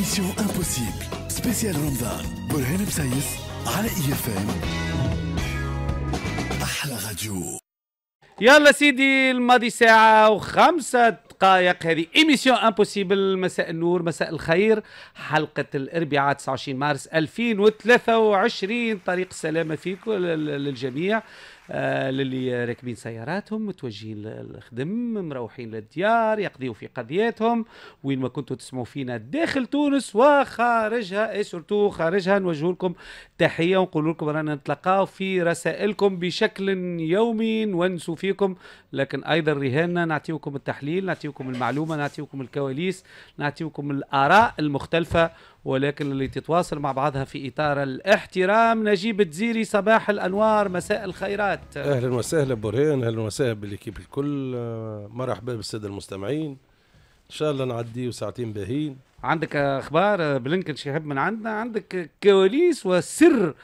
Mission Impossible سبيسيال رمضان برهان بسيس على اي اف ام احلى راديو يلا سيدي الماضي ساعة وخمسة دقائق هذه ايميسيون امبوسيبل مساء النور مساء الخير حلقة الاربعاء 29 مارس 2023 طريق السلامة فيكم للجميع آه، للي راكبين سياراتهم متوجهين للخدم مروحين للديار يقضيوا في قضيتهم وين ما كنتوا تسمعوا فينا داخل تونس وخارجها اي سورتو خارجها نوجه لكم تحيه ونقول لكم رانا نتلقاو في رسائلكم بشكل يومي نونسوا فيكم لكن ايضا رهاننا نعطيكم التحليل نعطيكم المعلومه نعطيكم الكواليس نعطيكم الاراء المختلفه ولكن اللي تتواصل مع بعضها في إطار الاحترام نجيب تزيري صباح الأنوار مساء الخيرات أهلا وسهلا بورهان أهلا وسهلا بالكيب الكل آه، مرحبا بالسادة المستمعين ان شاء الله نعدي ساعتين باهين عندك اخبار آه، بلينكن شهاب من عندنا عندك كواليس وسر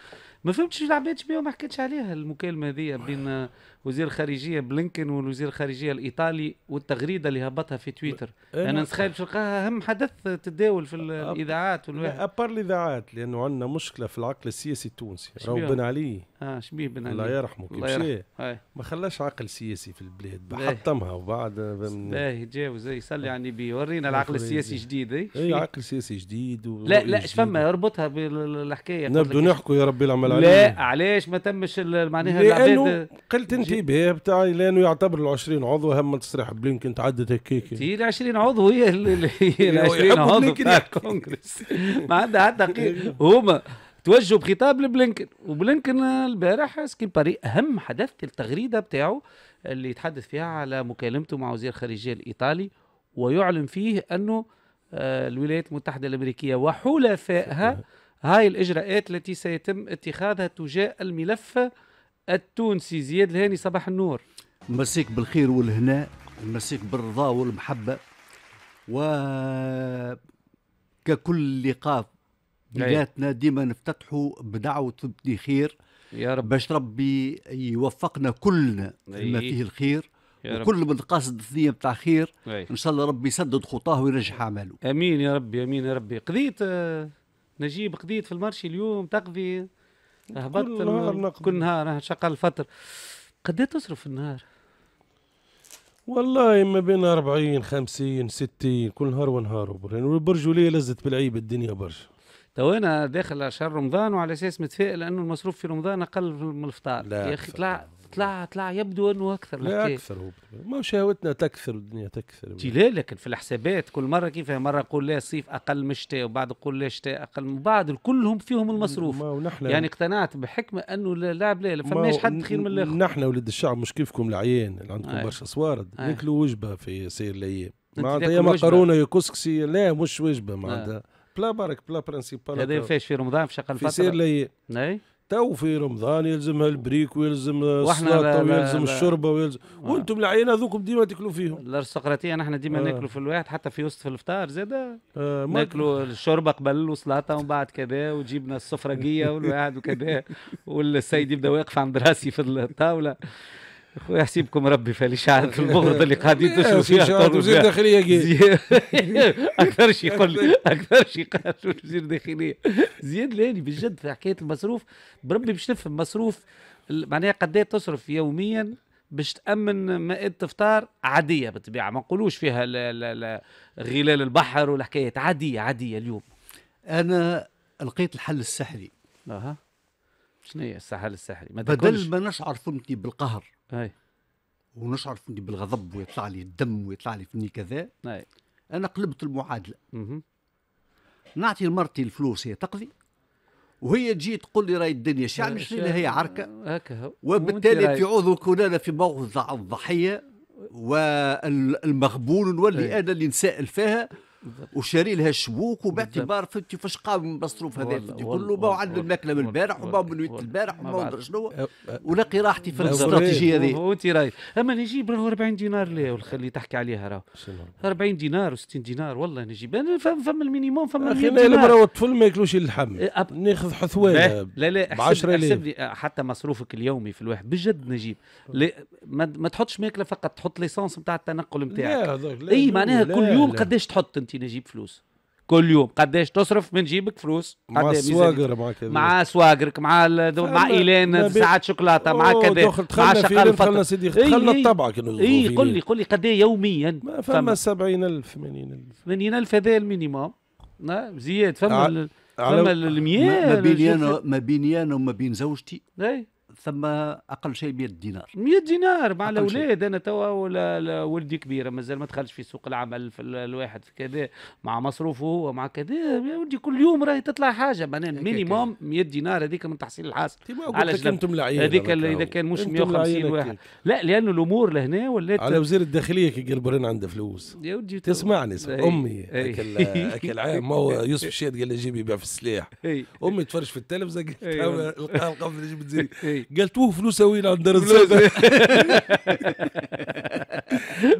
ما فهمتش العباد بيه وما حكيتش عليها المكالمه هذه بين آه، وزير الخارجيه بلينكن والوزير الخارجيه الايطالي والتغريده اللي هبطها في تويتر إيه، انا, أنا نتخيل نعم. تلقاها اهم حدث تداول في الاذاعات والواحد ابار الاذاعات لانه عندنا مشكله في العقل السياسي التونسي ربنا عليه اه شبيه بن الله يرحمه الله يرحمه ما خلاش عقل سياسي في البلاد حطمها وبعد باهي جاوز يصلي آه. على يعني النبي ورينا العقل السياسي جديد اي إيه، عقل سياسي جديد لا لا اش فما اربطها بالحكايه نبدو نحكوا يا ربي العمل لا علاش ما تمش معناها لانه قلت انتباه بتاعي لانه يعتبر ال 20 عضو هم تصريح بلينكن تعدد هكاك ال 20 عضو هي ال 20 عضو بتاع الكونغرس ما عندها حتى هما توجه بخطاب لبلينكن وبلينكن البارح سكين باري اهم حدث التغريده بتاعه اللي يتحدث فيها على مكالمته مع وزير الخارجيه الايطالي ويعلن فيه انه آه، الولايات المتحده الامريكيه وحلفائها هاي الاجراءات التي سيتم اتخاذها تجاه الملف التونسي زياد الهاني صباح النور مسيك بالخير والهناء مسيك بالرضا والمحبه و ككل لقاء بلادنا إيه. ديما نفتتحوا بدعوة ثبتني خير يا رب باش ربي يوفقنا كلنا لما إيه. فيه الخير يا وكل من قاصد الثنيه بتاع خير أي. ان شاء الله ربي يسدد خطاه وينجح اعماله امين يا ربي امين يا ربي قضيت آه، نجيب قضيت في المرشي اليوم تقضي هبطت كل نهار نقضي كل نهار آه، شقى الفطر قد تصرف في النهار والله ما بين 40 50 60 كل نهار ونهار يعني وليه لزت بالعيب الدنيا برشا انا داخل على شهر رمضان وعلى اساس متفائل انه المصروف في رمضان اقل من الفطار لا يا اخي طلع طلع طلع يبدو انه اكثر لا اكثر هو ما شهوتنا تكثر والدنيا تكثر لا لكن في الحسابات كل مره كيف مره نقول لا صيف اقل من الشتاء وبعد نقول لا شتاء اقل من بعد كلهم فيهم المصروف يعني اقتنعت بحكمه انه لا بلا لا فماش حد خير من الاخر نحن ولاد الشعب مش كيفكم العيان اللي عندكم برشا صوارد ناكلوا وجبه في سير الايام معناتها يا مقرونه يا كسكسي لا مش وجبه معناتها بلا برك بلا برانسيبال هذا فاش في رمضان في شقه الفتره في سير لي اي نعم. تو في رمضان يلزمها البريك ويلزم السلطه ويلزم الشوربه ويلزم آه. وانتم العيال هذوكم ديما تاكلوا فيهم الارستقراطيه نحن ديما آه. ناكلوا في الواحد حتى في وسط في الفطار زاد آه ناكلوا الشوربه قبل وسلطه ومن بعد كذا وجيبنا السفرجيه والواحد وكذا والسيد يبدا واقف عند راسي في الطاوله خويا حسيبكم ربي فليش في المغرض اللي قاعدين تشربوا فيها وزير داخليه قال اكثر شيء يقول اكثر شيء قال وزير داخليه زياد لاني بجد في حكايه المصروف بربي باش نفهم مصروف معناها قد إيه تصرف يوميا باش تامن مائده فطار عاديه بالطبيعه ما نقولوش فيها غلال البحر والحكايات عاديه عاديه اليوم انا لقيت الحل السحري اها شنو هي الحل السحري ما بدل ما نشعر فهمتي بالقهر اي ونشعر بالغضب ويطلع لي الدم ويطلع لي فني كذا اي انا قلبت المعادله مه. نعطي لمرتي الفلوس هي تقضي وهي تجي تقول لي راهي الدنيا شعب نشري لها هي عركه هكا وبالتالي في عوض كوننا في موضع الضحيه والمغبون واللي انا اللي نسائل فيها وشاري لها الشبوك وباعتبار فهمتي فاش قام المصروف هذا فهمتي كله باو عنده الماكله من البارح وباو من ويت البارح وما ادري شنو ولاقي راحتي في الاستراتيجيه هذه وانت راي اما نجيب 40 دينار لا اللي تحكي عليها راه 40 دينار و60 دينار والله نجيب انا فما المينيموم فما المينيموم اخي المراه والطفل ما ياكلوش اللحم إيه، ناخذ حثوانه إيه، لا لا احسب لي آه، حتى مصروفك اليومي في الواحد بجد نجيب ما تحطش ماكله فقط تحط ليسانس نتاع التنقل نتاعك اي معناها كل يوم قداش تحط انت نمشي نجيب فلوس كل يوم قداش تصرف من جيبك فلوس مع سواقر مع كذا مع سواقرك مع مع ايلان ساعات شوكولاته مع كذا مع شغال دخلنا سيدي دخلنا طبعك اي قل لي قل لي قد ايه يوميا فما 70000 80000 80000 هذا المينيموم زياد فما فما ال ما بيني انا ما بيني انا وما بين زوجتي اي ثم اقل شيء 100 دينار 100 دينار مع الاولاد انا توا ولدي كبيره مازال ما دخلش في سوق العمل في الواحد في كذا مع مصروفه هو مع كذا ولدي كل يوم راهي تطلع حاجه معناها مينيموم 100 دينار هذيك من تحصيل الحاصل على انتم العيال هذيك اذا كان مش 150 واحد لا لانه الامور لهنا ولات على وزير الداخليه كي قال برين عنده فلوس يا ودي تسمعني امي اكل عام ما هو يوسف الشاد قال لي جيب يبيع في السلاح امي تفرج في التلفزه قالت القفل جبت زي قالت وه فلوس وين عند الرزاق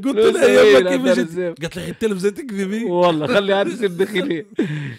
قلت لها يا ما كيف جيت قالت لي التلفزه تكذبي والله خلي عاد يصير داخلي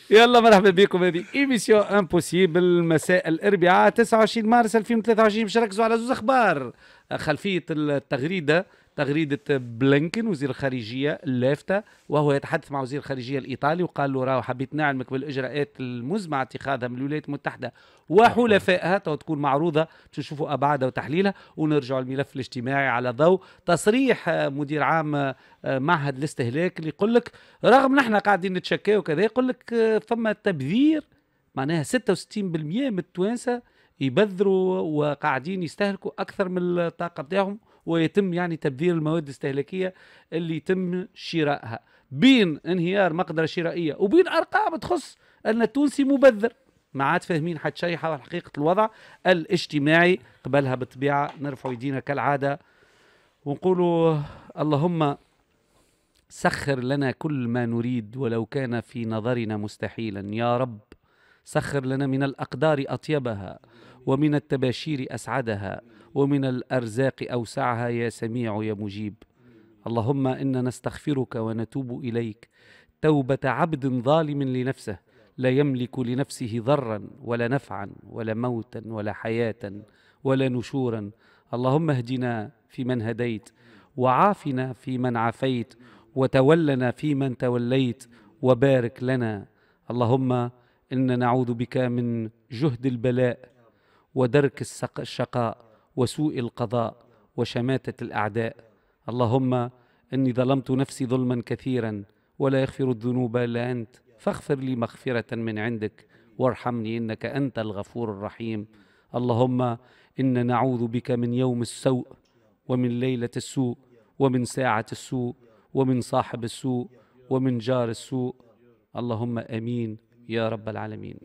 يلا مرحبا بكم هذه ايميسيون امبوسيبل مساء الاربعاء 29 مارس 2023 باش نركزوا على زوز اخبار خلفيه التغريده تغريدة بلينكن وزير الخارجية اللافتة وهو يتحدث مع وزير الخارجية الإيطالي وقال له راه حبيت نعلمك بالإجراءات المزمع اتخاذها من الولايات المتحدة وحلفائها تو تكون معروضة باش نشوفوا أبعادها وتحليلها ونرجع الملف الاجتماعي على ضوء تصريح مدير عام آه، معهد الاستهلاك اللي يقول لك رغم نحن قاعدين نتشكى وكذا يقول لك آه، فما تبذير معناها 66% من التوانسه يبذروا وقاعدين يستهلكوا اكثر من الطاقه بتاعهم ويتم يعني تبذير المواد الاستهلاكيه اللي يتم شرائها بين انهيار مقدره شرائيه وبين ارقام تخص ان التونسي مبذر ما عاد فاهمين حتى شيء حول حقيقه الوضع الاجتماعي قبلها بالطبيعه نرفعوا يدينا كالعاده ونقولوا اللهم سخر لنا كل ما نريد ولو كان في نظرنا مستحيلا يا رب سخر لنا من الاقدار اطيبها ومن التباشير اسعدها ومن الأرزاق أوسعها يا سميع يا مجيب اللهم إنا نستغفرك ونتوب إليك توبة عبد ظالم لنفسه لا يملك لنفسه ضرا ولا نفعا ولا موتا ولا حياة ولا نشورا اللهم اهدنا فيمن هديت وعافنا فيمن عافيت وتولنا فيمن توليت وبارك لنا اللهم إنا نعوذ بك من جهد البلاء ودرك الشقاء وسوء القضاء وشماتة الأعداء اللهم إني ظلمت نفسي ظلما كثيرا ولا يغفر الذنوب إلا أنت فاغفر لي مغفرة من عندك وارحمني إنك أنت الغفور الرحيم اللهم إنا نعوذ بك من يوم السوء ومن ليلة السوء ومن ساعة السوء ومن صاحب السوء ومن جار السوء اللهم امين يا رب العالمين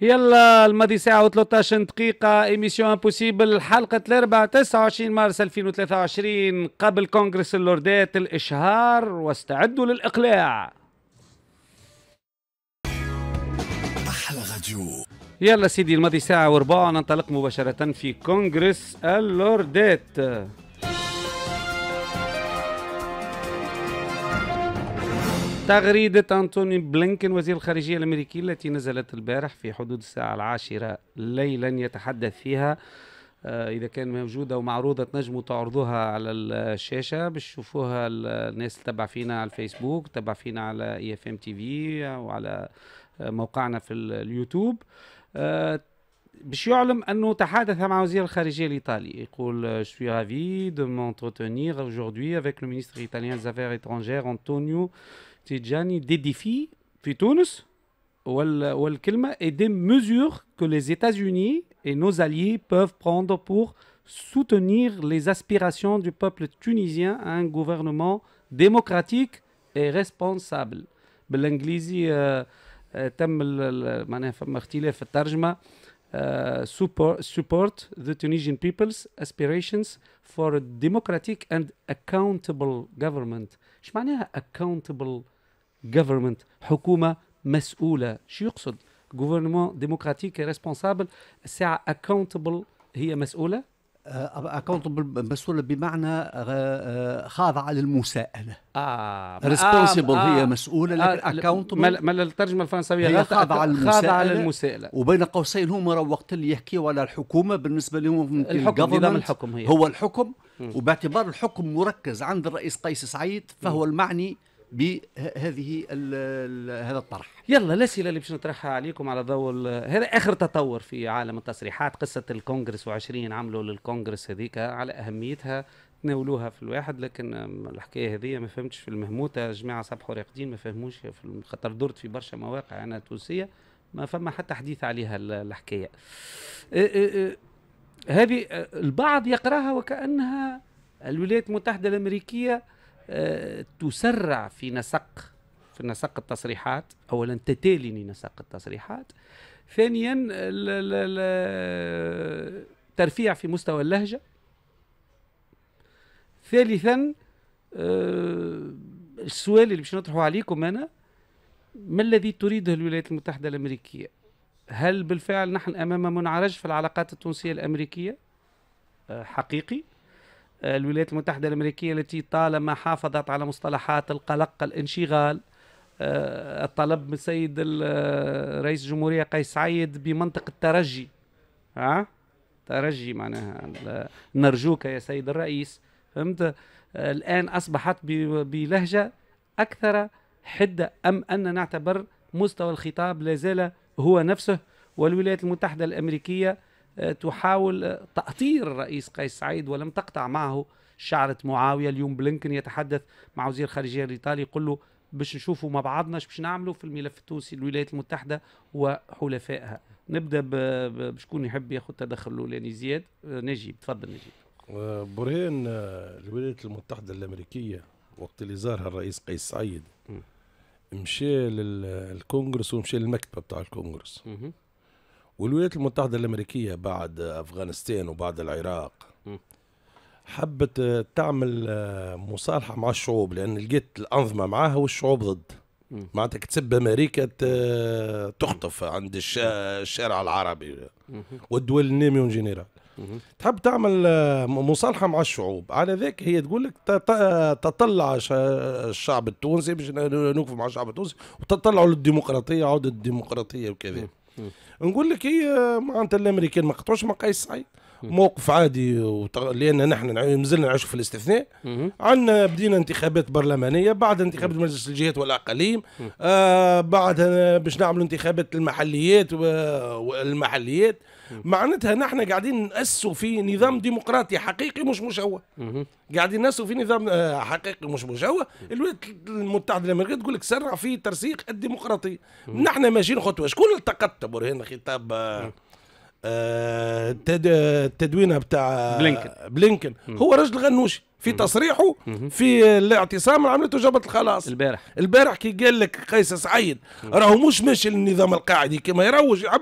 يلا الماضي ساعة و13 دقيقة ايميسيون امبوسيبل حلقة الاربعاء 29 مارس 2023 قبل كونغرس اللوردات الاشهار واستعدوا للاقلاع احلى غديو يلا سيدي الماضي ساعة وربع ننطلق مباشرة في كونغرس اللوردات تغريدة أنتوني بلينكن وزير الخارجية الأمريكي التي نزلت البارح في حدود الساعة العاشرة ليلا يتحدث فيها آه، إذا كان موجودة ومعروضة تنجموا تعرضوها على الشاشة بتشوفوها الناس تبع فينا على الفيسبوك تبع فينا على اي اف ام تي في وعلى آه، موقعنا في اليوتيوب آه، باش يعلم انه تحدث مع وزير الخارجيه الايطالي يقول شو رافي دو مونتروتونيغ اجوردي افيك لو مينستر ايطاليان زافير اترانجير انطونيو des défis في تونس والكلمة et des mesures que les États-Unis et nos alliés peuvent prendre pour soutenir les aspirations du peuple tunisien à un gouvernement démocratique et responsable بالانجليزي تم معناها فما اختلاف في الترجمة support, support the Tunisian people's aspirations for a democratic and accountable government. ايش معناها accountable government حكومه مسؤوله شو يقصد government ديمقراطيك ريسبونسابل الساعه اكونتبل هي مسؤوله اكونتبل أه، مسؤوله بمعنى آه، آه، خاضعه للمساءله اه ريسبونسبل آه هي مسؤوله لكن اكونتبل ما الترجمه الفرنسويه هي خاضعه للمساءله خاضعه للمساءله وبين قوسين هم وقت اللي يحكيوا على الحكومه بالنسبه لهم الحكم نظام الحكم هي هو الحكم وباعتبار الحكم مركز عند الرئيس قيس سعيد فهو المعني بهذه هذا الطرح يلا الاسئله اللي باش نطرحها عليكم على ضوء هذا اخر تطور في عالم التصريحات قصه الكونغرس و20 عملوا للكونغرس هذيك على اهميتها تناولوها في الواحد لكن الحكايه هذه ما فهمتش في المهموته جماعه صبحوا راقدين ما فهموش في خاطر درت في برشا مواقع انا تونسيه ما فما حتى حديث عليها الحكايه أه، أه، أه، هذه البعض يقراها وكانها الولايات المتحده الامريكيه تسرع في نسق في نسق التصريحات اولا تتالي نسق التصريحات ثانيا ترفيع في مستوى اللهجه ثالثا آه، السؤال اللي باش نطرحه عليكم انا ما الذي تريده الولايات المتحده الامريكيه هل بالفعل نحن امام منعرج في العلاقات التونسيه الامريكيه آه، حقيقي الولايات المتحدة الأمريكية التي طالما حافظت على مصطلحات القلق الانشغال آه، الطلب من السيد آه، رئيس الجمهورية قيس سعيد بمنطق الترجي ها ترجي معناها نرجوك يا سيد الرئيس فهمت آه، الآن أصبحت بلهجة أكثر حدة أم أن نعتبر مستوى الخطاب لا زال هو نفسه والولايات المتحدة الأمريكية آه، تحاول آه، تأطير الرئيس قيس سعيد ولم تقطع معه شعرة معاوية اليوم بلينكن يتحدث مع وزير الخارجية الإيطالي يقول له باش نشوفوا مع بعضنا باش نعملوا في الملف التونسي الولايات المتحدة وحلفائها نبدأ بشكون يحب ياخذ تدخل الأولاني زياد آه، نجيب تفضل نجيب برهان الولايات المتحدة الأمريكية وقت اللي زارها الرئيس قيس سعيد مشى للكونغرس ومشى للمكتبة بتاع الكونغرس والولايات المتحدة الأمريكية بعد أفغانستان وبعد العراق حبت تعمل آه، مصالحة مع الشعوب لأن لقيت الأنظمة معاها والشعوب ضد معناتها تسب أمريكا تخطف عند الشارع العربي والدول النامية جنرال تحب تعمل آه، مصالحة مع الشعوب على ذاك هي تقول لك تطلع الشعب التونسي باش نوقف مع الشعب التونسي وتطلعوا للديمقراطية عودة الديمقراطية وكذا نقول لك هي إيه، معناتها الامريكان ما قطعوش مقاييس صعيب موقف عادي وتغ... لان نحن مازلنا نعيش في الاستثناء عندنا بدينا انتخابات برلمانيه بعد انتخابات مجلس الجهات والاقاليم آه بعدها باش نعملوا انتخابات المحليات و... والمحليات معناتها نحن قاعدين نأسوا في نظام ديمقراطي حقيقي مش مشوه قاعدين نأسوا في نظام آه، حقيقي مش مشوه الولايات المتحده الامريكيه تقول لك سرع في ترسيخ الديمقراطيه نحن ماشيين خطوه شكون التقط برهان خطاب آه، تدوينه بتاع بلينكن بلينكن هو رجل غنوشي في تصريحه في الاعتصام اللي عملته جبهه الخلاص البارح البارح كي قال لك قيس سعيد راهو مش ماشي للنظام القاعدي كما يروج يعب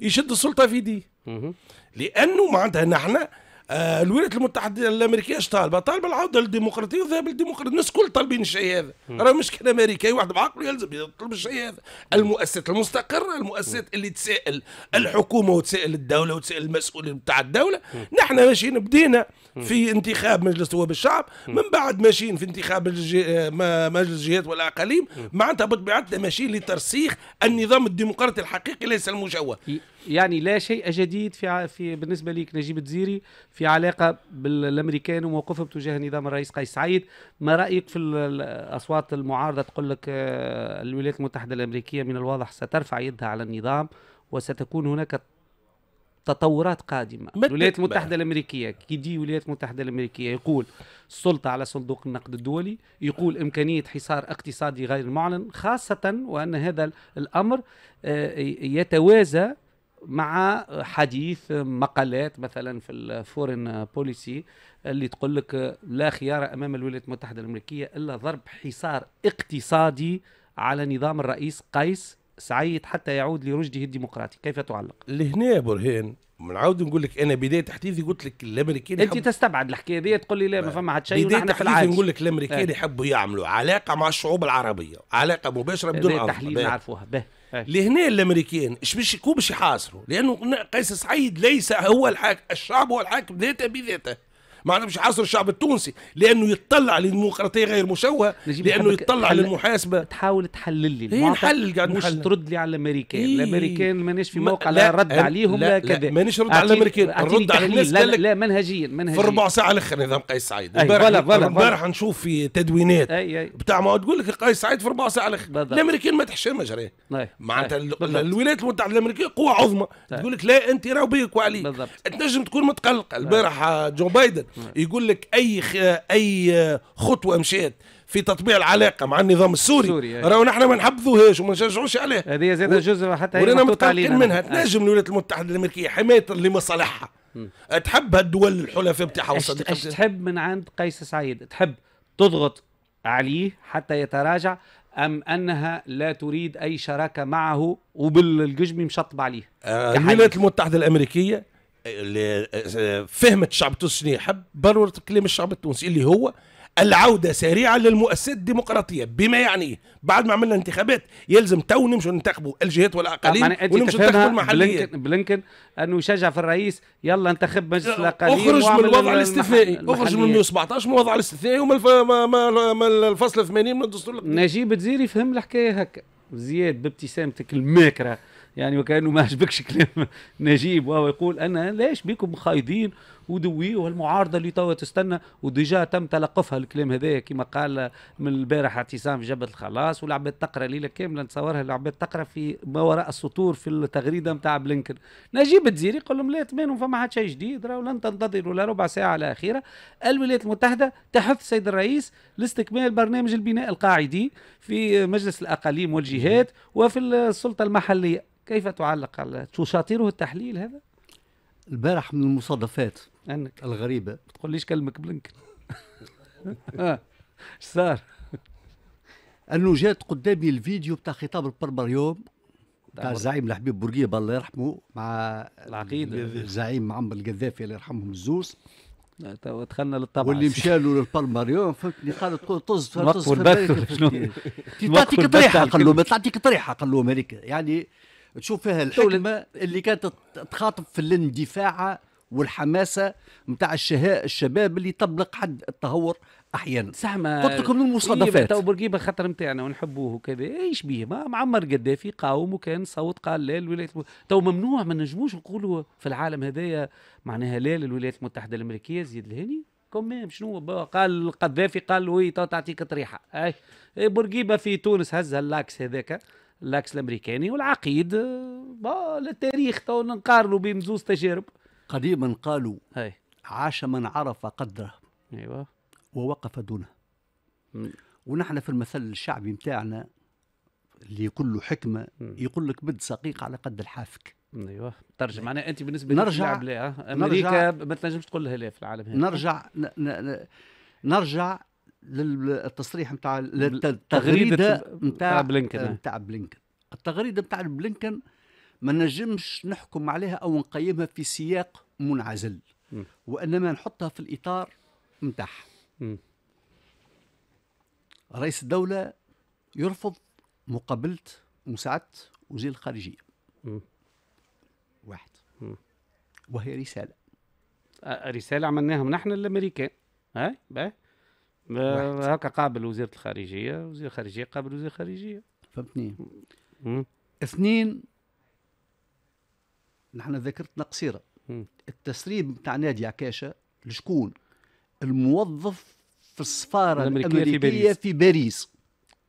يشد السلطه في دي لانه معناتها نحن آه، الولايات المتحده الامريكيه اش طالبه؟ طالبه العوده للديمقراطيه وذهب للديمقراطيه، الناس الكل طالبين الشيء هذا، راه مش كان امريكي واحد بعقله يلزم يطلب الشيء هذا، المؤسسات المستقره، المؤسسات اللي تسائل الحكومه وتسائل الدوله وتسائل المسؤولين بتاع الدوله، نحن ماشيين بدينا في انتخاب مجلس نواب الشعب، من بعد ماشيين في انتخاب آه، مجلس الجهات والاقاليم، معناتها بطبيعتنا ماشيين لترسيخ النظام الديمقراطي الحقيقي ليس المشوه. يعني لا شيء جديد في في بالنسبه ليك نجيب تزيري في علاقه بالامريكان وموقفهم تجاه نظام الرئيس قيس سعيد ما رايك في الاصوات المعارضه تقول لك آه، الولايات المتحده الامريكيه من الواضح سترفع يدها على النظام وستكون هناك تطورات قادمة الولايات المتحدة الأمريكية كيدي الولايات المتحدة الأمريكية يقول السلطة على صندوق النقد الدولي يقول إمكانية حصار اقتصادي غير معلن خاصة وأن هذا الأمر آه، يتوازى مع حديث مقالات مثلا في الفورن بوليسي اللي تقول لك لا خيار امام الولايات المتحده الامريكيه الا ضرب حصار اقتصادي على نظام الرئيس قيس سعيد حتى يعود لرشده الديمقراطي كيف تعلق لهنا يا برهان منعاود نقول لك انا بدايه تحديثي قلت لك الامريكان انت تستبعد الحكايه دي تقول لي لا ما فما حد شيء بدايه تحديثي نقول لك الامريكان إيه. يحبوا يعملوا علاقه مع الشعوب العربيه علاقه مباشره بدون تحليل نعرفوها به لهنا الامريكان اش باش يكون باش يحاصروا لانه قيس سعيد ليس هو الحاكم الشعب هو الحاكم ذاته بذاته ما مش عصر الشعب التونسي لانه يتطلع للديمقراطيه غير مشوهه لانه يتطلع حل... للمحاسبه تحاول تحلل لي ايه نحلل قاعد مش نحلل. ترد لي على الامريكان إيه؟ الامريكان مانيش في موقع لا, لا رد عليهم لا, لا كذا مانيش رد على الامريكان رد على الناس لا, لا منهجيا منهجيا في ربع ساعه الاخر نظام قيس سعيد امبارح نشوف في تدوينات بتاع ما تقول لك قيس سعيد في ربع ساعه الاخر الامريكان ما تحشمش راه معناتها الولايات المتحده الامريكيه قوه عظمى تقول لك لا انت راهو بيك وعليك تنجم تكون متقلق البارح جو بايدن نعم. يقول لك اي اي خطوه مشيت في تطبيع العلاقه مع النظام السوري راهو نحن ما نحبذوهاش وما نشجعوش عليه هذه زاد و... جزء حتى ورينا متقلقين منها نعم. تنجم الولايات المتحده الامريكيه حمايه لمصالحها تحب هالدول الحلفاء بتاعها وصديقها اش تحب من عند قيس سعيد تحب تضغط عليه حتى يتراجع ام انها لا تريد اي شراكه معه وبالجزم مشطب عليه آه، الولايات المتحده الامريكيه آه، فهمت الشعب التونسي شنو يحب بلورة كلام الشعب التونسي اللي هو العودة سريعا للمؤسسات الديمقراطية بما يعني بعد ما عملنا انتخابات يلزم تو نمشوا ننتخبوا الجهات والأقاليم ونمشوا ننتخبوا المحلية بلينكن, بلينكن أنه يشجع في الرئيس يلا انتخب مجلس أه، الأقاليم أخرج من الوضع الاستثنائي أخرج من 117 من الوضع الاستثنائي وما الفصل 80 من الدستور نجيب تزيري فهم الحكاية هكا زياد بابتسامتك الماكره يعني وكانه ما عجبكش كلام نجيب وهو يقول انا ليش بكم خايضين ودويه والمعارضه اللي توا تستنى وديجا تم تلقفها الكلام هذايا كما قال من البارح اعتصام في جبهه الخلاص والعباد تقرا ليله كامله نتصورها العباد تقرا في ما وراء السطور في التغريده نتاع بلينكن نجيب الجزيري يقول لهم لا تمانوا فما حتى شيء جديد راهو لن تنتظروا ولا ربع ساعه على اخيره الولايات المتحده تحث السيد الرئيس لاستكمال برنامج البناء القاعدي في مجلس الاقاليم والجهات وفي السلطه المحليه كيف تعلق على تشاطره التحليل هذا البارح من المصادفات انك الغريبه ما تقوليش كلمك بلنكن اش آه. صار انه جات قدامي الفيديو بتاع خطاب البربر يوم بتاع الزعيم الحبيب بورقيبه الله يرحمه مع العقيد الزعيم معمر القذافي الله يرحمهم الزوز تو دخلنا للطبع واللي مشى له يوم فهمتني قال تقول طز طز تعطيك طريحه قال له ما تعطيك طريحه قال له هذيك يعني تشوف فيها الحكمه اللي كانت تخاطب في الاندفاع والحماسه نتاع الشباب اللي يطبق حد التهور احيانا صح قلت من إيه، المصادفات تو بورقيبه خاطر نتاعنا ونحبوه وكذا ايش بيه ما معمر قدافي قاوم وكان صوت قال لا الولايات تو ممنوع ما نجموش نقولوا في العالم هذايا معناها لا للولايات المتحده الامريكيه زيد الهاني كوميم شنو قال القذافي قال له تعطيك طريحه اي إيه، بورقيبه في تونس هز اللاكس هذاك العكس الامريكاني والعقيد للتاريخ تو نقارنوا بين زوز تجارب قديما قالوا هي. عاش من عرف قدره ايوه ووقف دونه م. ونحن في المثل الشعبي نتاعنا اللي كله حكمه م. يقول لك بد سقيق على قد الحافك ايوه ترجم معناها انت بالنسبه نرجع لك امريكا ما تنجمش تقول لها لا في العالم هنا. نرجع ن... ن... نرجع للتصريح نتاع التغريده نتاع بلينكن نتاع آه، بلينكن التغريده نتاع بلينكن ما نجمش نحكم عليها او نقيمها في سياق منعزل وانما نحطها في الاطار نتاعها رئيس الدوله يرفض مقابله مساعده وزير الخارجيه م. واحد م. وهي رساله رساله عملناها نحن الامريكان ها هكا قابل وزيره الخارجيه وزير الخارجيه قابل وزير الخارجيه فهمتني اثنين نحن ذاكرتنا قصيره التسريب بتاع نادي عكاشه لشكون الموظف في السفاره الامريكيه, الأمريكية في باريس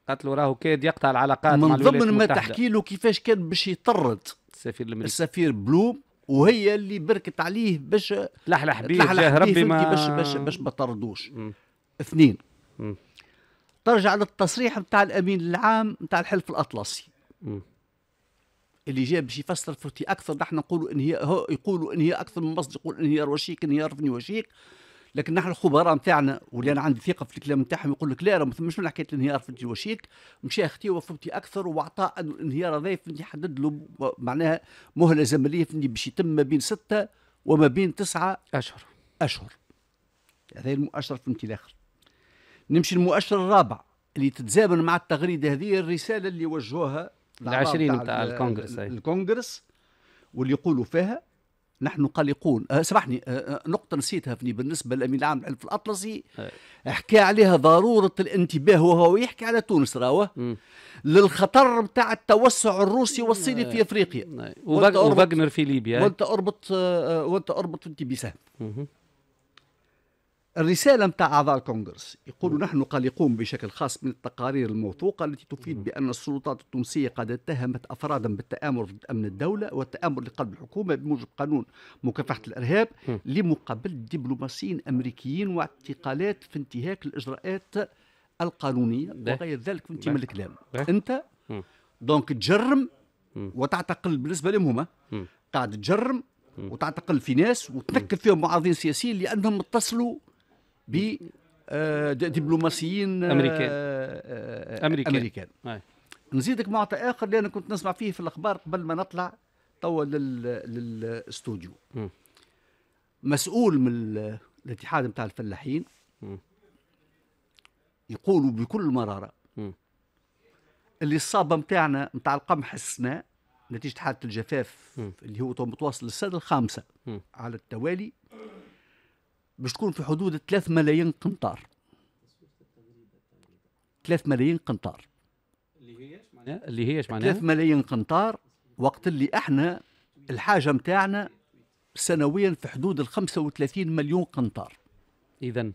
قالت له راهو كاد يقطع العلاقات من مع ضمن ما تحكي له كيفاش كان باش يطرد السفير الامريكي السفير بلوم وهي اللي بركت عليه باش تلحلح بيه تلحلح ربي ما باش باش باش ما طردوش اثنين ترجع للتصريح بتاع الامين العام بتاع الحلف الاطلسي اللي جاء باش يفسر فوتي اكثر نحن نقولوا انهيار هو يقولوا انهيار اكثر من مصدر يقول انهيار وشيك انهيار فني وشيك لكن نحن الخبراء نتاعنا واللي انا عندي ثقه في الكلام نتاعهم يقول لك لا راه ما ثمش حكايه الانهيار في وشيك مشى اختي وفوتي اكثر واعطى انه الانهيار هذا فهمتي حدد له معناها مهله زمنيه فهمتي باش يتم ما بين سته وما بين تسعه اشهر اشهر هذا المؤشر فهمتي الاخر نمشي للمؤشر الرابع اللي تتزامن مع التغريده هذه الرساله اللي وجهوها العشرين نتاع الكونغرس الكونغرس واللي يقولوا فيها نحن قلقون أه سمحني آه،, أه نقطه نسيتها فني بالنسبه للامين العام الحلف الاطلسي حكى عليها ضروره الانتباه وهو يحكي على تونس راهو للخطر نتاع التوسع الروسي والصيني في افريقيا وفاغنر في ليبيا وانت اربط آه، وانت اربط انت بسهم الرساله نتاع اعضاء الكونغرس يقولوا نعم. نحن قلقون بشكل خاص من التقارير الموثوقه التي تفيد نعم. بان السلطات التونسيه قد اتهمت افرادا بالتامر ضد امن الدوله والتامر لقلب الحكومه بموجب قانون مكافحه الارهاب نعم. لمقابله دبلوماسيين امريكيين واعتقالات في انتهاك الاجراءات القانونيه وغير ذلك من تيم الكلام انت دونك تجرم وتعتقل بالنسبه لهم هما قاعد تجرم وتعتقل في ناس وتنكر فيهم معارضين سياسيين لانهم اتصلوا ب آه، دبلوماسيين آه، آه، امريكان امريكان, أمريكان. نزيدك معطى اخر اللي انا كنت نسمع فيه في الاخبار قبل ما نطلع توا للاستوديو مسؤول من الاتحاد نتاع الفلاحين يقولوا بكل مراره اللي الصابه نتاعنا نتاع القمح السناء نتيجه حاله الجفاف اللي هو متواصل للسنه الخامسه على التوالي باش تكون في حدود 3 ملايين قنطار 3 ملايين قنطار اللي هي ايش معناها اللي هي ايش معناها 3 ملايين قنطار وقت اللي احنا الحاجه نتاعنا سنويا في حدود ال 35 مليون قنطار اذا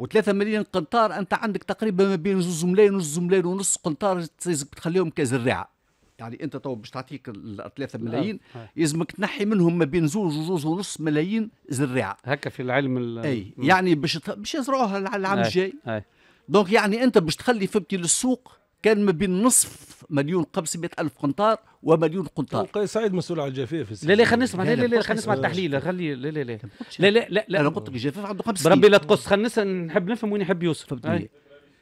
و3 ملايين قنطار انت عندك تقريبا ما بين زوز ملايين وزوز ملايين ونص قنطار تخليهم كزراعه يعني انت تو باش تعطيك الثلاثة ملايين يلزمك تنحي منهم ما بين زوج وزوج ونص ملايين زراعه هكا في العلم اي يعني باش باش يزرعوها العام الجاي دونك يعني انت باش تخلي فبتي للسوق كان ما بين نصف مليون قبل 700 ألف قنطار ومليون قنطار وقيس سعيد مسؤول على الجفاف لا لا خلينا نسمع لا لا لا خلينا نسمع التحليل خلي لا لا لا لا لا لا انا قلت لك الجفاف عنده 50 بربي لا تقص خلينا نسمع نحب نفهم وين يحب يوصل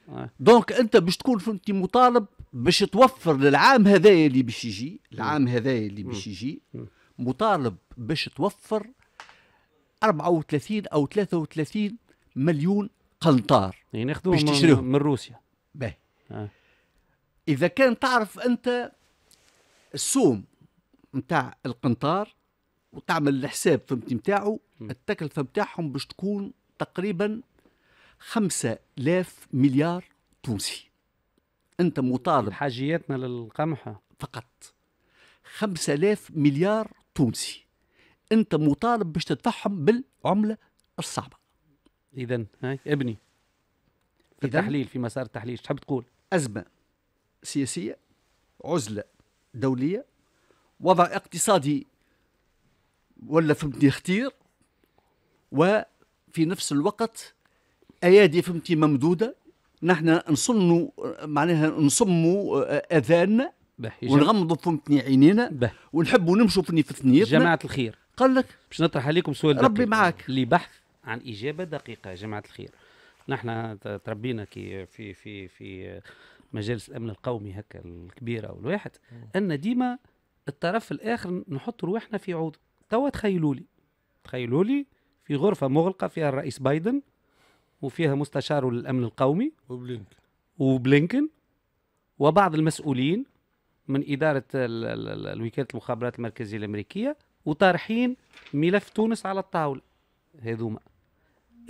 آه. دونك انت باش تكون فهمتي مطالب باش توفر للعام هذايا اللي باش يجي العام هذايا اللي باش يجي مطالب باش توفر 34 او 33 مليون قنطار يعني باش تشريهم من روسيا باهي اذا كان تعرف انت السوم نتاع القنطار وتعمل الحساب فهمتي نتاعو التكلفه نتاعهم باش تكون تقريبا خمسة آلاف مليار تونسي أنت مطالب حاجياتنا للقمحة فقط خمسة آلاف مليار تونسي أنت مطالب باش تدفعهم بالعملة الصعبة إذا هاي ابني في التحليل في مسار التحليل تحب تقول أزمة سياسية عزلة دولية وضع اقتصادي ولا فهمتني خطير وفي نفس الوقت ايادي فهمتي ممدوده نحن نصنوا معناها نصموا آه، اذاننا ونغمضوا فهمتني عينينا ونحبوا نمشوا في ثنيتنا جماعه الخير قال لك باش نطرح عليكم سؤال ربي معاك معك لبحث عن اجابه دقيقه جماعه الخير نحن تربينا كي في في في مجالس الامن القومي هكا الكبيره والواحد ان ديما الطرف الاخر نحط رواحنا في عوض توا تخيلوا لي تخيلوا لي في غرفه مغلقه فيها الرئيس بايدن وفيها مستشار للامن القومي وبلينكن وبلينكن وبعض المسؤولين من اداره الوكاله المخابرات المركزيه الامريكيه وطارحين ملف تونس على الطاوله هذوما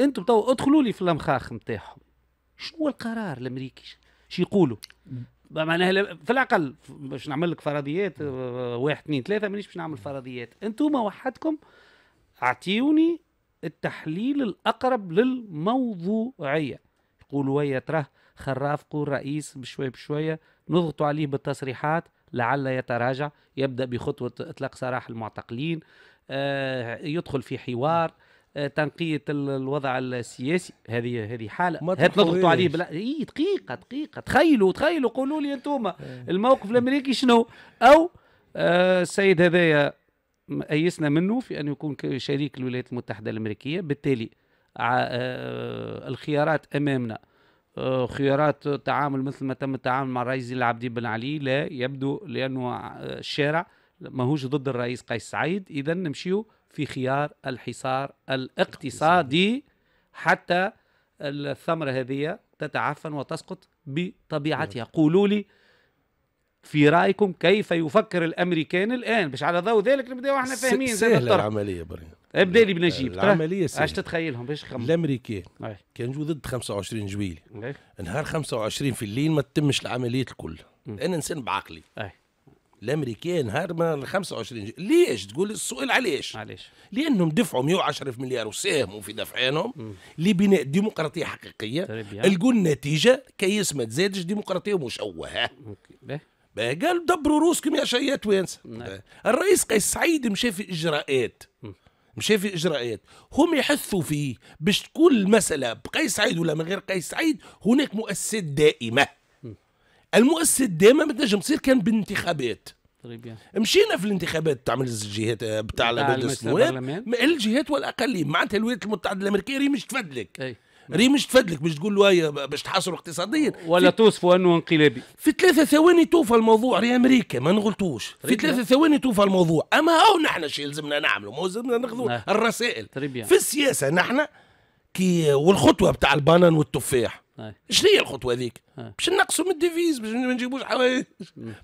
انتم تو ادخلوا لي في المخاخ نتاعهم شنو هو القرار الامريكي شو يقولوا معناها في الاقل باش نعمل لك فرضيات آه، واحد اثنين ثلاثه مانيش باش نعمل فرضيات انتم وحدكم اعطيوني التحليل الأقرب للموضوعية يقول ويا تره خرافقوا الرئيس بشوي بشوية نضغط عليه بالتصريحات لعل يتراجع يبدأ بخطوة إطلاق سراح المعتقلين آه، يدخل في حوار آه، تنقية الوضع السياسي هذه هذه حالة هات نضغطوا عليه بلا... إيه دقيقة دقيقة تخيلوا تخيلوا قولوا لي أنتم إيه. الموقف الأمريكي شنو أو آه، السيد هذايا أيسنا منه في أن يكون شريك الولايات المتحدة الأمريكية بالتالي آه، الخيارات أمامنا آه، خيارات تعامل مثل ما تم التعامل مع الرئيس العبدي بن علي لا يبدو لأنه آه، الشارع ماهوش ضد الرئيس قيس سعيد إذا نمشيو في خيار الحصار الاقتصادي حتى الثمرة هذه تتعفن وتسقط بطبيعتها نعم. قولوا لي في رايكم كيف يفكر الامريكان الان باش على ضوء ذلك نبداو احنا فاهمين زي العمليه برين ابدا لي بنجيب العملية سهلة اش تتخيلهم باش خم... الامريكان كان جو ضد 25 جويلي نهار 25 في الليل ما تتمش العملية الكل انا انسان بعقلي الامريكان نهار ما 25 جويلي ليش تقول السؤال علاش علاش لانهم دفعوا 110 مليار وساهموا في دفعانهم لبناء ديمقراطية حقيقية طيب يعني. لقوا النتيجة كيس ما تزادش ديمقراطية مشوهة قال دبروا روسكم يا شيات وينسى نعم. الرئيس قيس سعيد مشى في اجراءات مشى في اجراءات هم يحثوا فيه باش تكون المساله بقيس سعيد ولا من غير قيس سعيد هناك مؤسسات دائمه المؤسسات الدائمه ما تنجم تصير كان بالانتخابات مشينا في الانتخابات تعمل الجهات بتاع الجهات والاقاليم معناتها الولايات المتحده الامريكيه مش تفدلك أي. ري مش تفدلك مش تقول له باش تحاصروا اقتصاديا ولا توصفه انه انقلابي في ثلاثة ثواني توفى الموضوع ري امريكا ما نغلطوش في ثلاثة ثواني توفى الموضوع اما او نحن شي لازمنا نعمله مو لازمنا ناخذوا نعم. الرسائل تريبيا. يعني. في السياسة نحن كي والخطوة بتاع البنان والتفاح إيه. شنو هي الخطوه هذيك إيه. باش نقصوا من الديفيز باش ما نجيبوش حوايج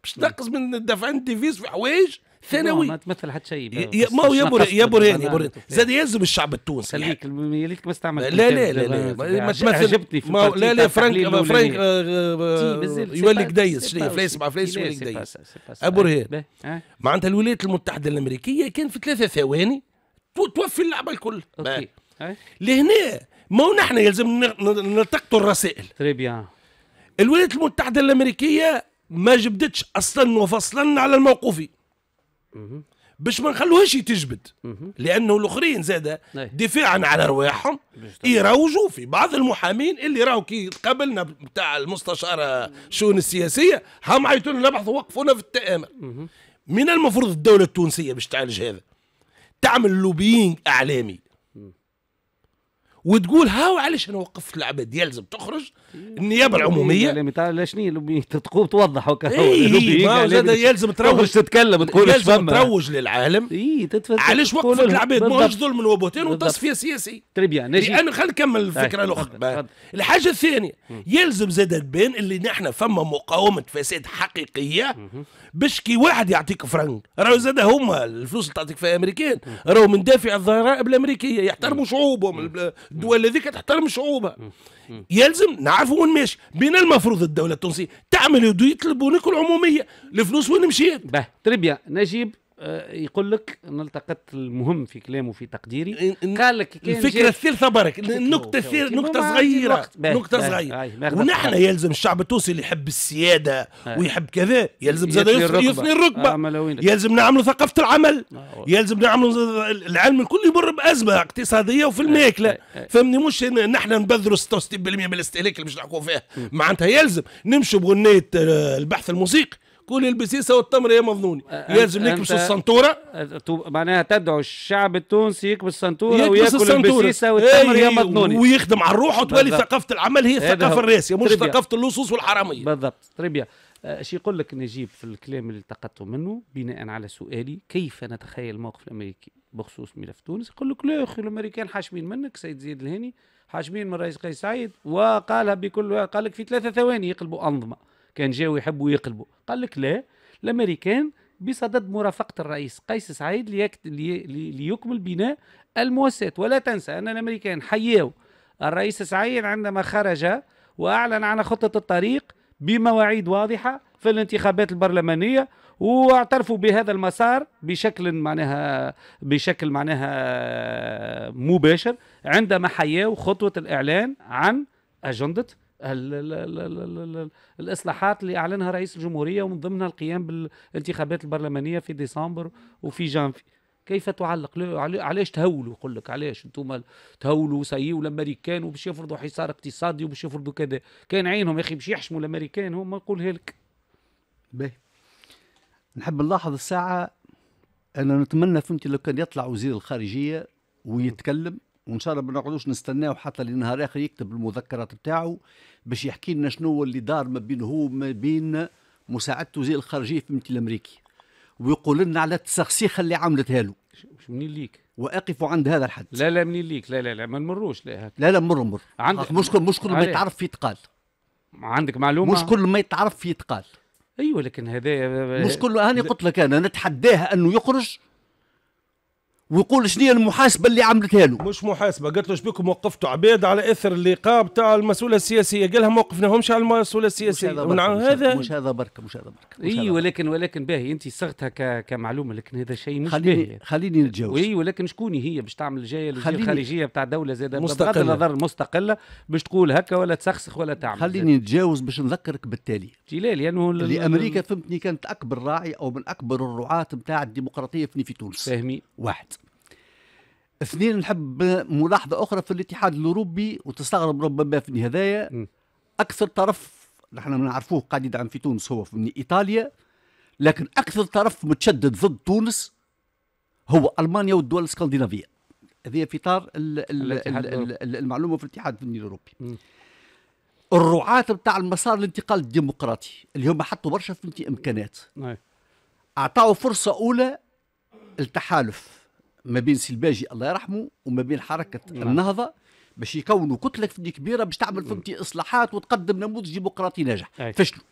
باش نقص من دفعان الديفيز في حوايج ثانوي ما تمثل حتى شيء ما هو يا برهان يا برهان يعني، زاد يلزم الشعب التونسي خليك يعني. يليك ما استعملت لا لا لا لا ما يعني تمثل عجبتني في ما لا لا فرانك فرانك آه، آه، يولي قديس شنو فليس مع فليس يولي قديس رهان معناتها الولايات المتحده الامريكيه كان في ثلاثه ثواني توفي اللعبه الكل لهنا مو نحن يلزم نلتقطوا الرسائل تريبيا الولايات المتحده الامريكيه ما جبدتش اصلا وفصلا على الموقوفي باش ما نخلوهاش تجبد لانه الاخرين زاد دفاعا على رواحهم يروجوا في بعض المحامين اللي راهو كي قبلنا بتاع المستشاره الشؤون السياسيه هم عيطوا نبحث وقفونا في التامل من المفروض الدوله التونسيه باش تعالج هذا تعمل لوبينج اعلامي وتقول هاو علاش انا وقفت العباد يلزم تخرج النيابه إيه، العموميه اللي تقوم توضح هكا اي إيه، زاد يلزم تروج تتكلم تقول يلزم تروج للعالم اي علاش وقفت العباد ماهوش ظلم وبوتين وتصفيه سياسي تري طيب بيان لان خلينا نكمل طيب، الفكره الاخرى الحاجه الثانيه يلزم زاد تبان اللي نحن فما مقاومه فساد حقيقيه باش كي واحد يعطيك فرنك راهو زاد هما الفلوس اللي تعطيك فيها امريكان راهو من دافع الضرائب الامريكيه يحترموا شعوبهم الدول الذي تحترم شعوبها يلزم نعرف وين ماشي بين المفروض الدوله التونسيه تعمل يطلبوا لكم العموميه الفلوس وين مشيت باه تريبيا نجيب آه، يقول لك انا التقطت المهم في كلامه في تقديري قال لك الفكره الثالثه برك النقطه الثالثه نقطه صغيره نقطه صغيره ونحن يلزم الشعب التونسي اللي يحب السياده ويحب كذا يلزم زاد يثني الركبه آه، يلزم نعملوا ثقافه العمل آه، يلزم نعملوا العلم الكل يمر بازمه اقتصاديه وفي الماكله فهمني مش نحن نبذروا 66% من الاستهلاك اللي مش نحكوا فيها معناتها يلزم نمشوا بغنيه البحث الموسيقي تقول البسيسه والتمر يا مظنوني يلزم يكبس السنتوره معناها تدعو الشعب التونسي يكبس السنتوره وياكل البسيسه والتمر يا إيه، مظنوني ويخدم على روحه وتولي ثقافه العمل هي الثقافه إيه، الراسيه مش ثقافه اللصوص والحراميه بالضبط تريبيا اش يقول لك نجيب في الكلام اللي التقطته منه بناء على سؤالي كيف نتخيل موقف الامريكي بخصوص ملف تونس يقول لك لا اخي الامريكان حاشمين منك سيد زيد الهاني حاشمين من الرئيس قيس سعيد وقالها بكل قال لك في ثلاثة ثواني يقلبوا أنظمة كان جاو يحبوا يقلبوا قال لك لا الامريكان بصدد مرافقه الرئيس قيس سعيد ليكت... لي... لي... ليكمل بناء المؤسسات ولا تنسى ان الامريكان حيوا الرئيس سعيد عندما خرج واعلن عن خطه الطريق بمواعيد واضحه في الانتخابات البرلمانيه واعترفوا بهذا المسار بشكل معناها بشكل معناها مباشر عندما حياوا خطوه الاعلان عن اجنده الاصلاحات اللي اعلنها رئيس الجمهوريه ومن ضمنها القيام بالانتخابات البرلمانيه في ديسمبر وفي جانفي كيف تعلق علاش تهولوا يقول لك علاش انتم تهولوا سي الامريكان وباش يفرضوا حصار اقتصادي وباش يفرضوا كذا كان عينهم يا اخي باش يحشموا الامريكان هما نقولها لك باهي نحب نلاحظ الساعه انا نتمنى فهمتي لو كان يطلع وزير الخارجيه ويتكلم وان شاء الله ما نقعدوش نستناو حتى لنهار اخر يكتب المذكرات بتاعه باش يحكي لنا شنو اللي دار ما بين هو ما بين مساعدته وزير الخارجيه في المثل الامريكي ويقول لنا على التسخسيخه اللي عملتها له منين ليك واقف عند هذا الحد لا لا منين ليك لا لا لا ما نمروش لا هكي. لا لا مر مر عندك مشكل مشكل ما يتعرف يتقال عندك معلومه مش كل ما يتعرف يتقال ايوه لكن هذا مش كل هاني قلت لك انا نتحداه انه يخرج ويقول شنو هي المحاسبه اللي عملتها له مش محاسبه قالت له بكم وقفتوا عباد على اثر اللقاء بتاع المسؤوله السياسيه قال لها ما وقفناهمش على المسؤوله السياسيه مش هذا برك مش هذا مش هذا برك مش هذا برك اي ولكن ولكن باهي انت صغتها ك... كمعلومه لكن هذا شيء مش خليني باهي خليني نتجاوز اي ولكن شكون هي باش تعمل جايه الخارجيه بتاع دوله زاده مستقله بغض النظر مستقله باش تقول هكا ولا تسخسخ ولا تعمل خليني نتجاوز باش نذكرك بالتالي الاحتلال لانه يعني لامريكا فهمتني كانت اكبر راعي او من اكبر الرعاة نتاع الديمقراطيه في في تونس فهمي واحد اثنين نحب ملاحظه اخرى في الاتحاد الاوروبي وتستغرب ربما في هذايا اكثر طرف نحن نعرفوه قاعد يدعم في تونس هو في ايطاليا لكن اكثر طرف متشدد ضد تونس هو المانيا والدول الاسكندنافيه هذه في اطار المعلومه في الاتحاد الاوروبي الرعاة بتاع المسار الانتقال الديمقراطي اللي هم حطوا برشا في امكانات نعم. اعطاوا فرصه اولى التحالف ما بين سلباجي الله يرحمه وما بين حركه نعم. النهضه باش يكونوا كتله فني كبيره باش تعمل فهمتي نعم. اصلاحات وتقدم نموذج ديمقراطي ناجح فشلوا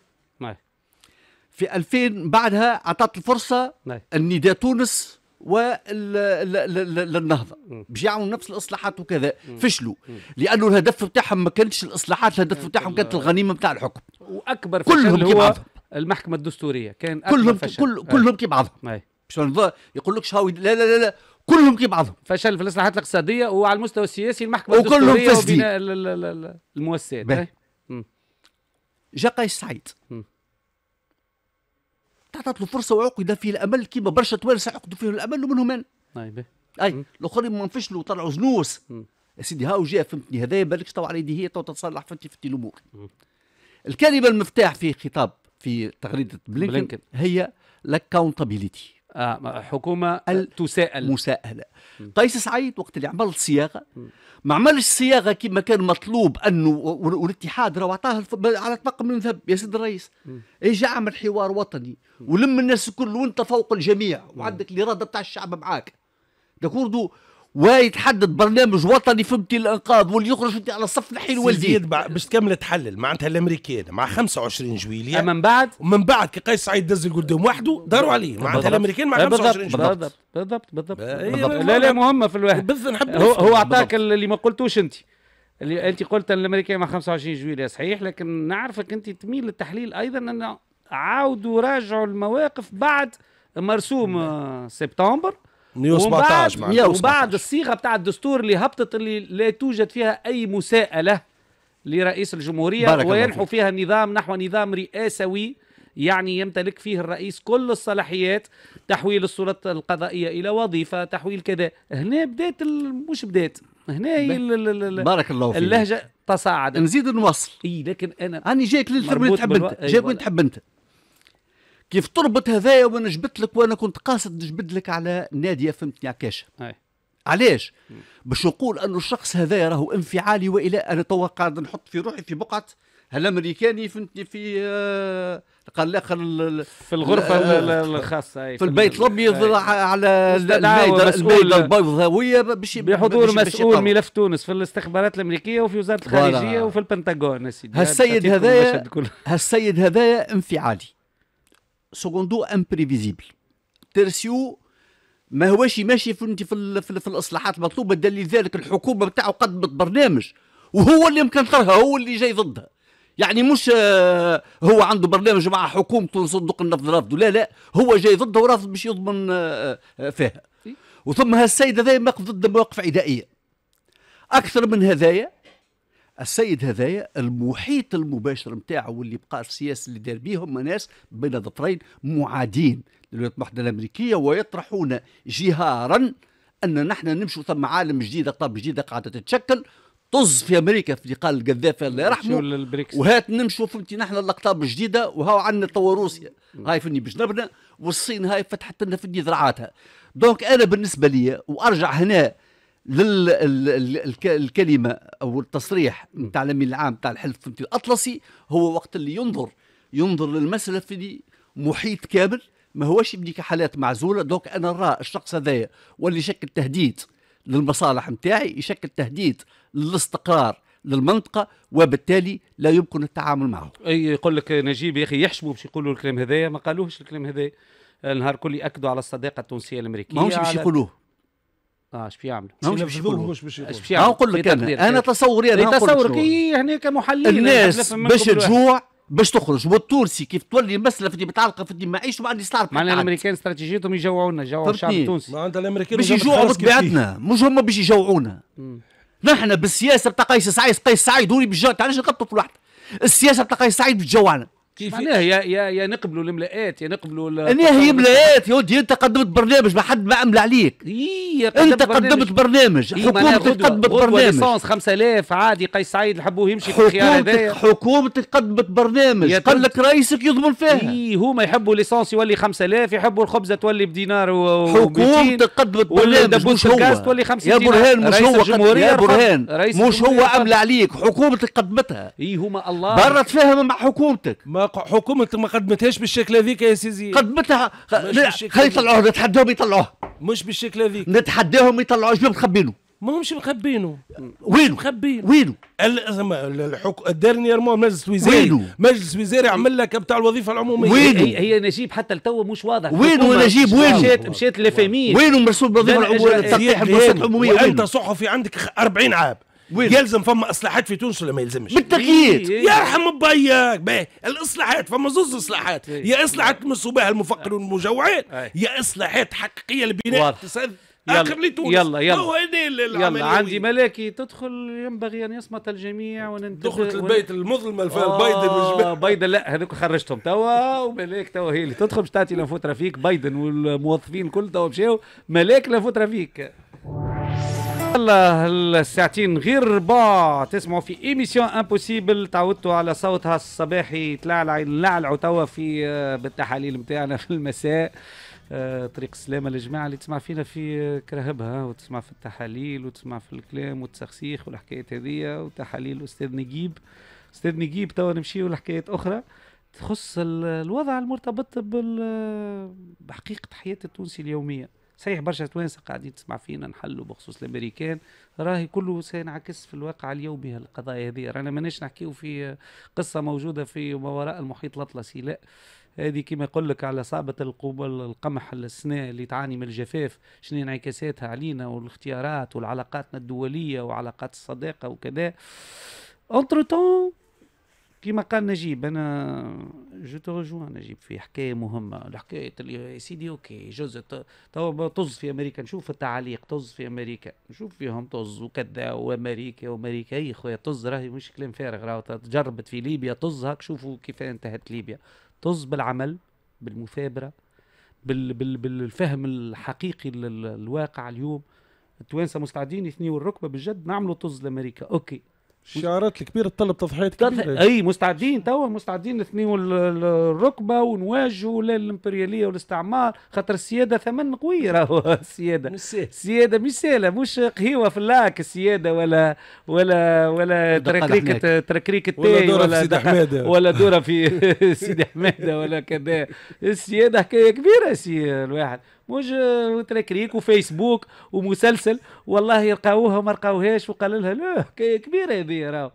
في 2000 بعدها اعطت الفرصه النداء تونس وللنهضه باش يعملوا نفس الاصلاحات وكذا فشلوا لانه الهدف بتاعهم ما كانتش الاصلاحات الهدف بتاعهم كانت الغنيمه بتاع الحكم واكبر فشل كلهم هو المحكمه الدستوريه كان كلهم فشل. كل كلهم كي بعضهم باش يقول لكش هاوي لا لا لا, لا. كلهم كي بعضهم فشل في الاصلاحات الاقتصاديه وعلى المستوى السياسي المحكمه الدستوريه وبناء المؤسسات جا قيس سعيد تعطات له فرصه وعقد فيه الامل كيما برشا توانسه عقدوا فيهم الامل ومنهم انا اي اي الاخرين ما فشلوا طلعوا زنوس يا سيدي هاو جاء فهمتني هذايا بالكش تو على يدي هي تو تتصلح فهمتني فهمتني الامور الكلمه المفتاح في خطاب في تغريده بلينكن هي الاكونتابيليتي آه، حكومة تساءل مساءلة قيس سعيد وقت اللي عمل الصياغة ما عملش صياغة كما كان مطلوب أنه والاتحاد راه عطاه على طبق من ذهب يا سيد الرئيس اجا عمل حوار وطني ولم الناس الكل وانت فوق الجميع وعندك الإرادة تاع الشعب معاك داكوردو ويتحدد برنامج وطني فهمتي الانقاذ واللي يخرج انت على الصف نحي الوالدين باش تكمل تحلل معناتها الامريكان مع 25 جويليه اما من بعد ومن بعد كي قيس سعيد دز القدام وحده داروا عليه معناتها الامريكان مع 25 جويليه بالضبط بالضبط بالضبط إيه، لا لا مهمه في الواحد هو, هو اعطاك اللي ما قلتوش انت اللي انت قلت الامريكان مع 25 جويليه صحيح لكن نعرفك انت تميل للتحليل ايضا انه عاودوا راجعوا المواقف بعد مرسوم نعم. سبتمبر 117 وبعد, وبعد الصيغه بتاع الدستور اللي هبطت اللي لا توجد فيها اي مساءله لرئيس الجمهوريه وينحو فيها النظام نحو نظام رئاسوي يعني يمتلك فيه الرئيس كل الصلاحيات تحويل السلطة القضائية إلى وظيفة تحويل كذا هنا بدات مش بدات هنا هي بارك الله فيك اللهجة تصاعدت نزيد نوصل إي لكن أنا أنا جايك للتربية تحب أنت جايك أيوة، وين تحب أنت كيف تربط هذايا وانا جبت لك وانا كنت قاصد نجبد لك على ناديه فهمتني عكاشه علاش باش نقول انه الشخص هذايا راهو انفعالي والى انا توا قاعد نحط في روحي في بقعه الامريكاني فهمتني في آه، قال الاخر في الغرفه الخاصه في البيت الابيض على البيضه البيضاويه باش بحضور مسؤول ملف تونس في الاستخبارات الامريكيه وفي وزاره الخارجيه وفي البنتاغون هالسيد هذايا هالسيد هذايا انفعالي سكوندو امبريفيزيبل ترسيو ما هوش ماشي في انت في, في, في الاصلاحات المطلوبه دليل ذلك الحكومه بتاعه قدمت برنامج وهو اللي مكنترها هو اللي جاي ضدها يعني مش آه، هو عنده برنامج مع حكومته صندوق النفط رافضه لا لا هو جاي ضده ورافض باش يضمن آه، آه، فيها وثم هالسيد هذا موقف ضد مواقف عدائيه اكثر من هذايا السيد هذايا المحيط المباشر نتاعو واللي بقى السياسي اللي دار بيهم ناس بين ضفرين معادين للولايات المتحده الامريكيه ويطرحون جهارا ان نحن نمشوا ثم عالم جديد اقطاب جديده قاعده تتشكل طز في امريكا في قال القذافي الله يرحمه وهات نمشوا فهمتي نحن الاقطاب الجديده وهاو عندنا توا روسيا هاي فني باش والصين هاي فتحت لنا فني ذراعاتها دونك انا بالنسبه لي وارجع هنا للكلمه او التصريح نتاع الامين العام نتاع الحلف الاطلسي هو وقت اللي ينظر ينظر للمساله في محيط كامل ما هوش يبنيك حالات معزوله دوك انا نرى الشخص هذايا واللي يشكل تهديد للمصالح نتاعي يشكل تهديد للاستقرار للمنطقة وبالتالي لا يمكن التعامل معه أي يقول لك نجيب يا أخي يحشموا باش يقولوا الكلام هذايا ما قالوهش الكلام هذايا النهار كل ياكدوا على الصداقه التونسيه الامريكيه ما هوش باش يقولوه اه اش في مش مش باش يقولوا اش في يعملوا؟ نقول لك انا انا تصوري انا تصورك هنا كمحلل الناس باش تجوع باش تخرج والتونسي كيف تولي المساله في متعلقه في المعيش وبعد يستعرف معناها الامريكان استراتيجيتهم يجوعونا يجوعوا الشعب التونسي معناتها الامريكان باش يجوعوا بطبيعتنا مش هم باش يجوعونا نحن بالسياسه بتاع قيس سعيد قيس سعيد هو اللي بيجوع تعالى نقطف في الواحد السياسه بتاع قيس سعيد بتجوعنا كيف معناها يا يا يا نقبلوا الملاءات يا نقبلوا انا هي ملاءات يا ودي انت قدمت برنامج ما حد ما عمل عليك إيه انت قدمت برنامج حكومتك قدمت برنامج ليسونس 5000 عادي قيس سعيد حبوه يمشي في الخيار هذايا حكومتك قدمت برنامج قال لك رئيسك يضمن فيها اي هما يحبوا ليسونس يولي 5000 يحبوا الخبزه تولي بدينار و حكومتك قدمت برنامج مش هو تولي 50 يا برهان مش هو يا برهان مش هو عمل عليك حكومتك قدمتها اي هما الله برت فيها مع حكومتك حكومتك ما قدمتهاش بالشكل هذيك يا سيزي قدمتها خلي يطلعوه نتحداهم يطلعوه مش بالشكل هذيك نتحداهم يطلعوه شنو مخبينه ما همش مخبينه وينو مخبين وينو الحك... الدارنيير مجلس وزاري وينو مجلس وزاري عمل لك بتاع الوظيفه العموميه وينو هي, هي نجيب حتى لتوا مش واضح وينو نجيب وينو مشات مشات لفاميل وينو مرسوم الوظيفه العموميه التصحيح الوظيفه العموميه وانت صحفي عندك 40 عام وين؟ يلزم فما اصلاحات في تونس ولا ما يلزمش؟ بالتأكيد إيه، إيه، إيه. يرحم بيك باهي الاصلاحات فما زوز اصلاحات يا اصلاحات تمسوا بها المفقر آه. والمجوعين آه. يا اصلاحات حقيقيه لبناء اقتصاد اخر لتونس يلا يلا هو يلا عندي ملاكي تدخل ينبغي ان يصمت الجميع وننتبه دخلت البيت المظلمه البيض آه، بايدن لا هذوك خرجتهم توا وملاك توا هي اللي تدخل باش تعطي لنفوت رفيق بايدن والموظفين الكل توا مشاو ملاك لنفوت رفيق الله الساعتين غير ربع تسمعوا في ايميسيون امبوسيبل تعودتوا على صوتها الصباحي العين لعل توا في آه، بالتحاليل نتاعنا في المساء آه، طريق السلامة للجماعة اللي تسمع فينا في آه، كرهبها وتسمع في التحاليل وتسمع في الكلام والتسخسيخ والحكايات هذية وتحاليل أستاذ نجيب أستاذ نجيب توا نمشيو لحكايات أخرى تخص الوضع المرتبط بحقيقة حياة التونسي اليومية صحيح برشا توانسه قاعدين تسمع فينا نحلوا بخصوص الامريكان راهي كله سينعكس في الواقع اليومي القضايا هذه رانا ماناش نحكيو في قصه موجوده في ما وراء المحيط الاطلسي لا هذه كما يقول لك على صعبة القمح السنة اللي تعاني من الجفاف شنو انعكاساتها علينا والاختيارات والعلاقاتنا الدولية وعلاقات الصداقة وكذا اونتر كما قال نجيب انا جو تو رجوان نجيب في حكايه مهمه الحكايه اللي يا سيدي اوكي جزء تو طز في امريكا نشوف التعليق طز في امريكا نشوف فيهم طز وكذا وامريكا وامريكا اي خويا طز راهي مش كلام فارغ راهو تجربت في ليبيا طز هاك شوفوا كيف انتهت ليبيا طز بالعمل بالمثابره بال بال بالفهم الحقيقي للواقع اليوم التوانسه مستعدين يثنيوا الركبه بجد نعملوا طز لامريكا اوكي الشعارات الكبيره تطلب تضحيات كبيره اي مستعدين توا مستعدين نثنيوا الركبه ونواجهوا الامبرياليه والاستعمار خاطر السياده ثمن قوي راهو السياده السياده مش سهله مش قهيوه في اللاك السياده ولا ولا ولا تركريكه تركريكه ولا دوره ولا في سيدي حماده ولا دوره في سيدي حماده ولا كذا السياده حكايه كبيره سي الواحد مش تركريك وفيسبوك ومسلسل والله يلقاوها وما لقاوهاش وقال لها لا كبيره هذه راهو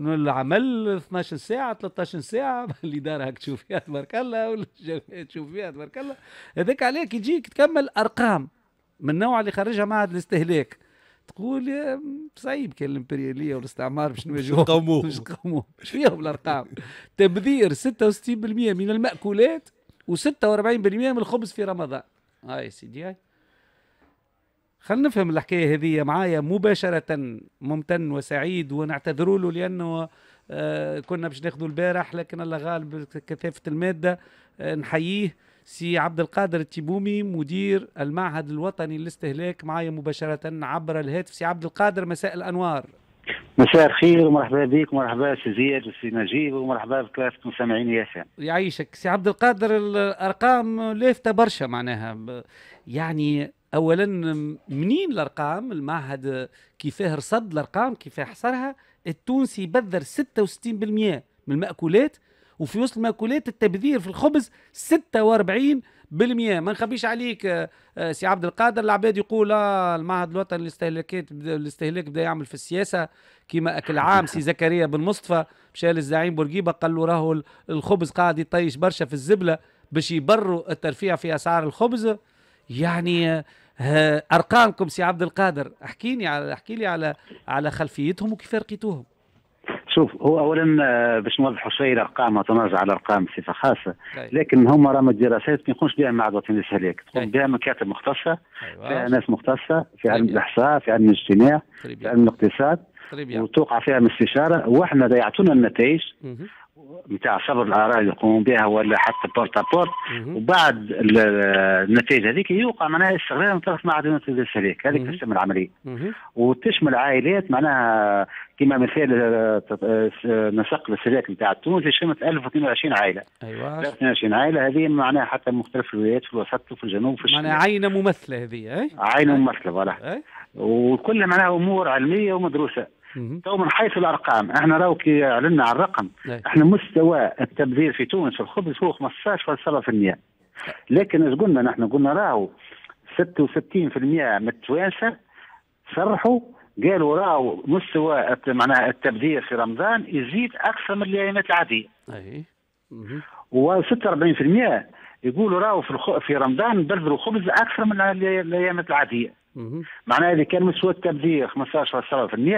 العمل 12 ساعة 13 ساعة اللي دارها تشوف فيها تبارك الله ولا تشوف فيها تبارك الله هذاك عليك كي تجيك تكمل أرقام من النوع اللي خرجها معهد الاستهلاك تقول صعيب كان الامبرياليه والاستعمار باش نواجهوهم نقاوموهم باش نقاوموهم باش فيهم الارقام تبذير 66% من الماكولات و46% من الخبز في رمضان هاي سيدي هاي خلينا نفهم الحكايه هذه معايا مباشره ممتن وسعيد ونعتذر له لانه آه، كنا باش ناخذوا البارح لكن الله غالب كثافه الماده آه، نحييه سي عبد القادر التيبومي مدير المعهد الوطني للاستهلاك معايا مباشره عبر الهاتف سي عبد القادر مساء الانوار مساء الخير ومرحبا بك ومرحبا سي زياد وسي نجيب ومرحبا بكافة مستمعين ياسين يعيشك سي عبد القادر الارقام لافتة برشا معناها يعني اولا منين الارقام المعهد كيفاه رصد الارقام كيفاه حصرها التونسي بذر 66% من الماكولات وفي وسط المأكولات التبذير في الخبز 46 بالمئة ما نخبيش عليك آه، آه، سي عبد القادر العباد يقول آه المعهد الوطني للاستهلاكات الاستهلاك بدا يعمل في السياسه كما اكل عام سي زكريا بن مصطفى مشى للزعيم بورقيبه قال له راهو الخبز قاعد يطيش برشا في الزبله باش يبروا الترفيع في اسعار الخبز يعني آه، ارقامكم سي عبد القادر احكيني على احكي لي على على خلفيتهم وكيف لقيتوهم شوف هو اولا آه، باش نوضح شويه الارقام وتنازع على الارقام بصفه خاصه طيب. لكن هما راهم الدراسات ما يكونش بها مع الوطنيه السهليك تكون بها طيب. مكاتب مختصه أيوة. فيها ناس مختصه في علم طيب. الاحصاء في علم الاجتماع في علم الاقتصاد وتوقع فيها من استشاره واحنا يعطونا النتائج نتاع صبر الاراء اللي يقوموا بها ولا حتى بورت بورت وبعد النتائج هذيك يوقع معناها استغلال من طرف معهد النتائج السليك هذيك تشمل العمليه وتشمل عائلات معناها كما مثال نسق السلاك نتاع تونس شمت 1022 عائله ايوه 1022 عائله هذه معناها حتى مختلف الولايات في الوسط وفي الجنوب في الشمال معناها عينه ممثله هذه اي عينه ممثله فوالا وكلها معناها امور علميه ومدروسه تو من حيث الارقام احنا راهو كي اعلنا على الرقم نعم. احنا مستوى التبذير في تونس في الخبز هو 15.7% لكن ايش قلنا نحن قلنا راهو 66% من التوانسه صرحوا قالوا راهو مستوى معناها التبذير في رمضان يزيد اكثر من الايامات العاديه. اي و46% يقولوا راهو في في رمضان نبذلوا خبز اكثر من الايامات العاديه. معناها اذا كان مسوى التبذير 15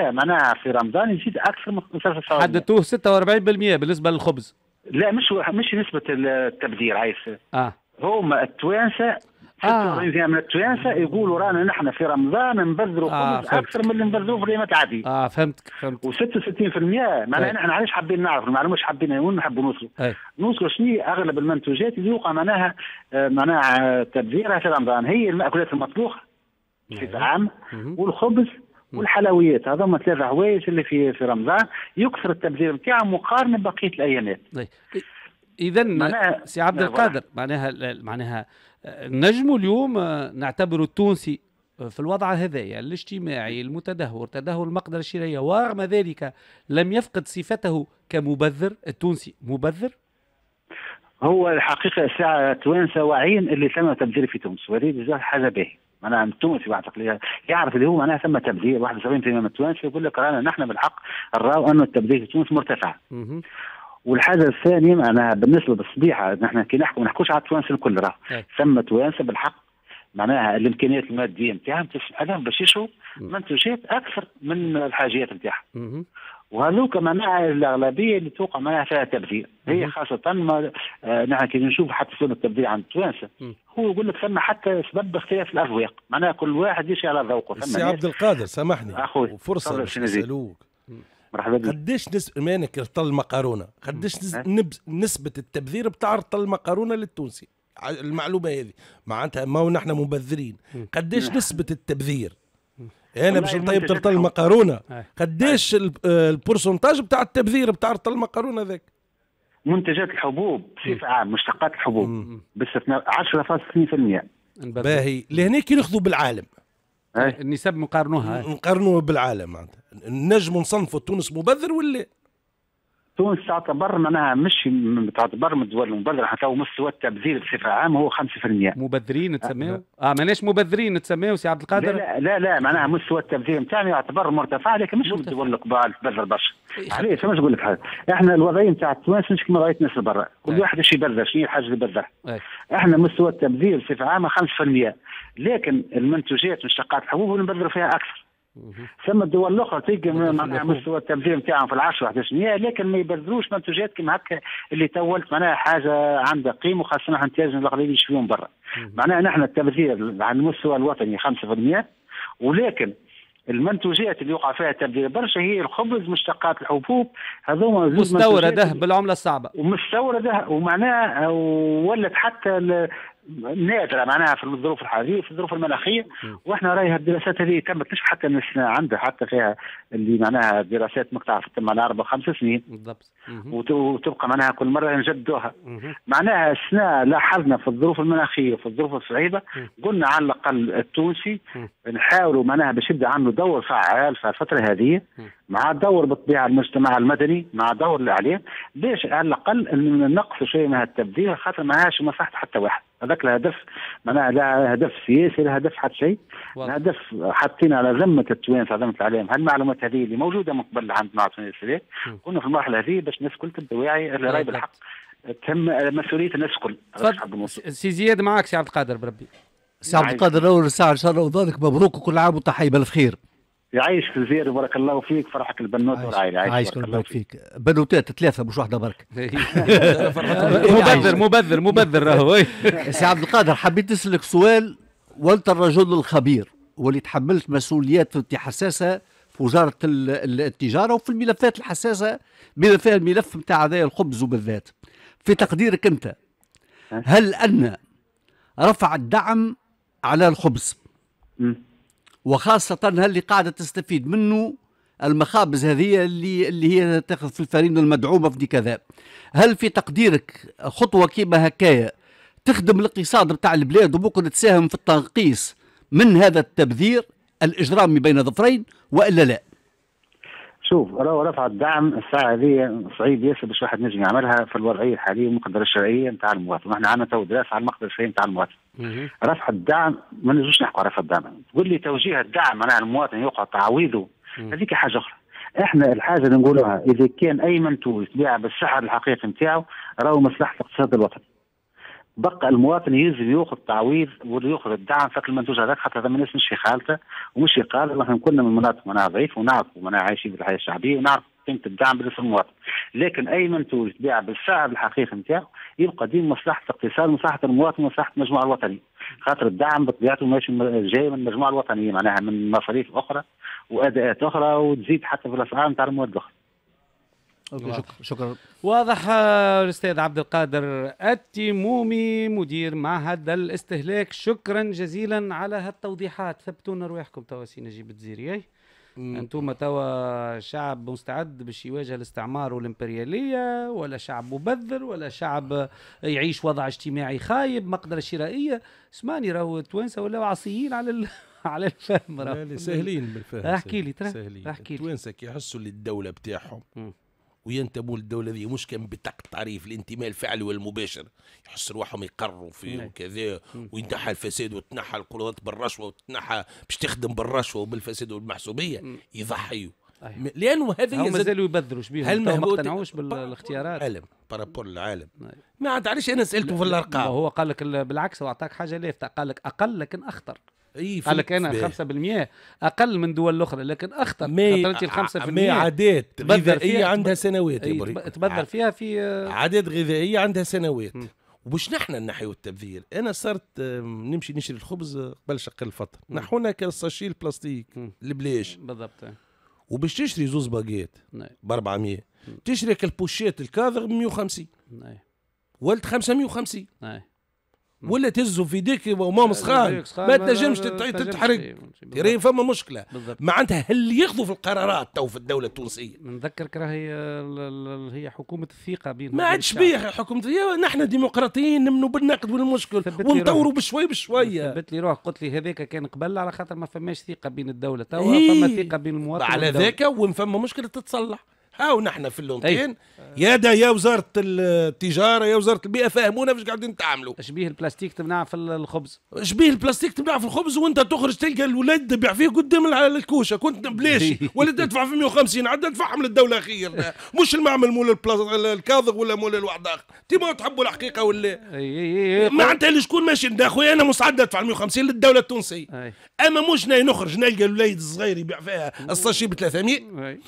10% معناها في رمضان يزيد اكثر من 15 حددتوه 46% بالنسبه للخبز لا مش مش نسبه التبذير عايز اه هما التوانسه آه. يعني من التوانسه يقولوا رانا نحن في رمضان نبذروا آه خبز اكثر من اللي نبذروا في الايامات عادية. اه فهمتك فهمت و66% معناها طيب. نحن علاش حابين نعرف المعلومه مش حابين وين نحبوا نوصلوا. طيب. نوصلوا شنو اغلب المنتوجات اللي يوقع معناها آه، معناها تبذيرها في رمضان هي المأكولات المطبوخه بشكل نعم. عام والخبز والحلويات هذا هما ثلاثة حوايج اللي في في رمضان يكثر التبذير نتاعها مقارنة بقية الأيامات. طيب. إذا سي عبد القادر معناها معناها آه، نجم اليوم آه، نعتبر التونسي آه، في الوضع هذايا الاجتماعي المتدهور تدهور المقدرة الشرائية ورغم ذلك لم يفقد صفته كمبذر التونسي مبذر هو الحقيقة ساعه توانسة وعين اللي ثم تبذير في تونس وهذه حاجة به معناها ما التونسي بعتقد يعرف اللي هو معناها ثم تبذير 71% من التونسي يقول لك رانا نحن بالحق نراو انه التبذير في تونس مرتفع. والحاجه الثانيه معناها بالنسبه للصبيحه نحن كي نحكوا ما نحكوش على التوانس الكل راه ثم توانسه بالحق معناها الامكانيات الماديه نتاعهم تسمح لهم باش يشربوا منتوجات اكثر من الحاجيات نتاعهم. وهذوك مناعة الأغلبية اللي توقع معناها فيها تبذير هي خاصة ما نحن كي نشوف حتى سنه التبذير عند التوانسة هو يقول لك ثم حتى سبب اختلاف الأذواق معناها كل واحد يشي على ذوقه سي عبد القادر سامحني أخوي فرصة باش نسألوك مرحبا بك قديش نسبة مانك رطل المقارونة قديش نسبة التبذير بتاع رطل المقارونة للتونسي المعلومة هذه معناتها ما نحن مبذرين قديش نسبة التبذير انا باش نطيب طلطل المقارونه آه. آه. قداش البورسنتاج آه، بتاع التبذير بتاع طلطل المقارونه ذاك منتجات الحبوب بصفه عام مشتقات الحبوب باستثناء 10.2% باهي لهناك ناخذوا بالعالم إيه؟ النسب نقارنوها نقارنوها بالعالم معناتها نجم نصنفوا تونس مبذر ولا تونس تعتبر معناها مش تعتبر من الدول المبادره حتى هو مستوى التبذير بصفه عامه هو 5% مبذرين تسميه؟ اه ماناش آه، مبذرين تسميه سي عبد القادر؟ لا لا, لا معناها مستوى التبذير نتاعنا يعتبر مرتفع لكن مش من الدول القبال تبذر برشا إيه. علاش باش نقول لك حاجه احنا الوضعيه نتاع تونس مش كما رايت الناس برا كل واحد ايش يبذر شنو الحاجه اللي يبذرها إيه. احنا مستوى التبذير بصفه عامه 5% لكن المنتوجات مشتقات الحبوب نبذروا فيها اكثر ثم الدول الاخرى تلقى معناها مستوى التبذير نتاعهم في العشر 11 مئة لكن ما يبذلوش منتوجات كما هكا اللي تولت معناها حاجه عندها قيمه وخاصه نحن نتاجر الاغلبيه يشوفوهم برا معناها نحن التبذير على المستوى الوطني 5% ولكن المنتوجات اللي وقع فيها تبذير برشا هي الخبز مشتقات الحبوب هذوما مستورده بالعمله الصعبه ومستورده ومعناها ولت حتى نادره معناها في الظروف الحاليه وفي الظروف المناخيه واحنا رايها الدراسات هذه تمت مش حتى مش عندها حتى فيها اللي معناها دراسات مقطع تم على اربع خمس سنين بالضبط وتبقى معناها كل مره نجدوها معناها السنه لاحظنا في الظروف المناخيه وفي الظروف الصعيبه قلنا على الاقل التونسي نحاولوا معناها باش يبدا عنده دور فعال في الفتره هذه مع دور بالطبيعه المجتمع المدني مع دور الاعلام باش على الاقل نقصوا شويه من التبذير خاطر ما هاش مصلحه حتى واحد هذاك الهدف معناها لا هدف سياسي لا هدف حتى شيء الهدف حاطين على ذمه التوانسه على ذمه الاعلام هالمعلومات هذه اللي موجوده من قبل عند معطينا السادات كنا في المرحله هذه باش الناس الكل تبدا واعي اللي راي بالحق تم مسؤوليه الناس الكل سي زياد معك سي عبد القادر بربي سي عبد القادر اول ساعه ان شاء الله وضالك مبروك وكل عام وانت حي بالخير يعيش في الجزائر بارك الله فيك فرحك البنوت والعائله عايش, بارك الله فيك, بنوتات ثلاثه مش واحده برك إيه. مبذر مبذر مبذر راهو سي عبد القادر حبيت نسالك سؤال وانت الرجل الخبير واللي تحملت مسؤوليات حساسه في وزاره التجاره وفي الملفات الحساسه بما فيها الملف نتاع هذايا الخبز وبالذات في تقديرك انت هل ان رفع الدعم على الخبز وخاصة اللي قاعدة تستفيد منه المخابز هذه اللي اللي هي تاخذ في الفرينة المدعومة في كذا هل في تقديرك خطوة كيما هكايا تخدم الاقتصاد بتاع البلاد وممكن تساهم في التنقيص من هذا التبذير الإجرامي بين ظفرين وإلا لا؟ شوف لو رفع الدعم الساعه هذه صعيب ياسر باش واحد نجم يعملها في الوضعيه الحاليه والمقدره الشرعيه نتاع المواطن، احنا عندنا تو دراسه على المقدره الشرعيه نتاع المواطن. رفع الدعم ما نجمش نحكوا رفع الدعم، تقول لي توجيه الدعم معناها المواطن يوقع تعويضه هذيك حاجه اخرى. احنا الحاجه اللي نقولوها اذا كان اي منتوج يبيع بالسعر الحقيقي نتاعو راهو مصلحه اقتصاد الوطن. بقى المواطن يلزم ياخذ تعويض وياخذ الدعم فك المنتوج هذاك حتى ثم الناس مش في خالته ومش يقال احنا كنا من مناطق معناها ضعيف ونعرف معناها عايشين بالحياه الشعبيه ونعرف قيمه الدعم بالنسبه للمواطن لكن اي منتوج يتباع بالسعر الحقيقي نتاعو يبقى دي مصلحه الاقتصاد ومصلحه المواطن ومصلحه المجموعه الوطنيه خاطر الدعم بطبيعته ماشي جاي من المجموعه الوطنيه معناها من مصاريف اخرى واداءات اخرى وتزيد حتى في الاسعار نتاع المواد الاخرى اوكي شكرا شكرا واضح الاستاذ عبد القادر التيمومي مدير معهد الاستهلاك شكرا جزيلا على هالتوضيحات ثبتونا رواحكم توا سي نجيب الدزيري انتم إيه؟ توا شعب مستعد باش يواجه الاستعمار والامبرياليه ولا شعب مبذر ولا شعب يعيش وضع اجتماعي خايب مقدره شرائيه اسمعني راهو التوانسه ولاو عصيين على ال... على الفهم راهو سهلين بالفهم احكي لي ترى احكي لي التوانسه كيحسوا اللي الدوله بتاعهم وينتموا للدولة هذه مش كان بطاقة تعريف الانتماء الفعلي والمباشر يحس رواحهم يقروا في نعم. وكذا وينتحى الفساد وتنحى القروضات بالرشوة وتنحى باش تخدم بالرشوة وبالفساد والمحسوبية يضحيوا لانه هذا هم مازالوا يبذلوا شبيه هل ما اقتنعوش بالاختيارات طيب، علم بارابور العالم نعم. ما عاد علاش انا سالته في الارقام هو قال لك بالعكس هو اعطاك حاجه لافته قال لك اقل لكن اخطر إيه قال لك انا 5% اقل من دول الاخرى لكن اخطر خاطرتي ال 5% مي عادات غذائيه عندها سنوات إيه تبذر فيها في عادات غذائيه عندها سنوات وباش نحن نحيو التبذير انا صرت نمشي نشري الخبز قبل آه، شق الفطر نحونا كالساشي البلاستيك البلاش بالضبط وباش تشري زوز باكيت ب 400 تشري كالبوشيت الكاذغ ب 150 ولد 550 ولا تهزه في ديك وما مسخان ما تنجمش تتحرق ترى فما مشكله معناتها هل ياخذوا في القرارات تو في الدوله التونسيه نذكرك راهي هي حكومه الثقه بين ما عادش بيها حكومه نحن ديمقراطيين نمنوا بالنقد والمشكل ونطوروا بشوي بشوي ثبت لي روح قلت لي هذاك كان قبل على خاطر ما فماش ثقه بين الدوله تو فما ثقه بين المواطن على ذاك وفما مشكله تتصلح هاو نحن في اللونتين طيب. يا دا يا وزاره التجاره يا وزاره البيئه فاهمونا باش قاعدين تعملوا شبيه البلاستيك تمنع في الخبز شبيه البلاستيك تمنع في الخبز وانت تخرج تلقى الولاد تبيع فيه قدام الكوشه كنت بلاش ولا تدفع في 150 عاد تدفعهم للدوله خير مش المعمل مول الكاظغ ولا مول الوحداق ما تحبوا الحقيقه ولا معناتها اللي شكون ماشي انت اخويا انا مستعد ادفع 150 للدوله التونسيه اما مش نخرج نلقى الولاد الصغير يبيع فيها الساشي ب 300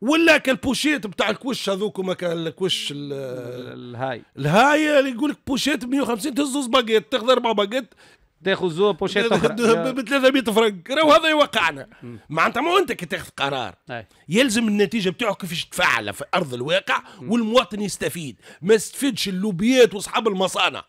ولا كالبوشيت بتاع الكوش هذوك كان الكوش الهاي الهاي اللي يقول لك بوشيت ب 150 تهز زوز باكيت تاخذ اربع باكيت تاخذ زوز بوشيت ب 300 فرنك راهو هذا يوقعنا معناتها ما انت كي تاخذ قرار هاي. يلزم النتيجه بتاعه كيفاش تفعل في ارض الواقع والمواطن يستفيد ما يستفيدش اللوبيات واصحاب المصانع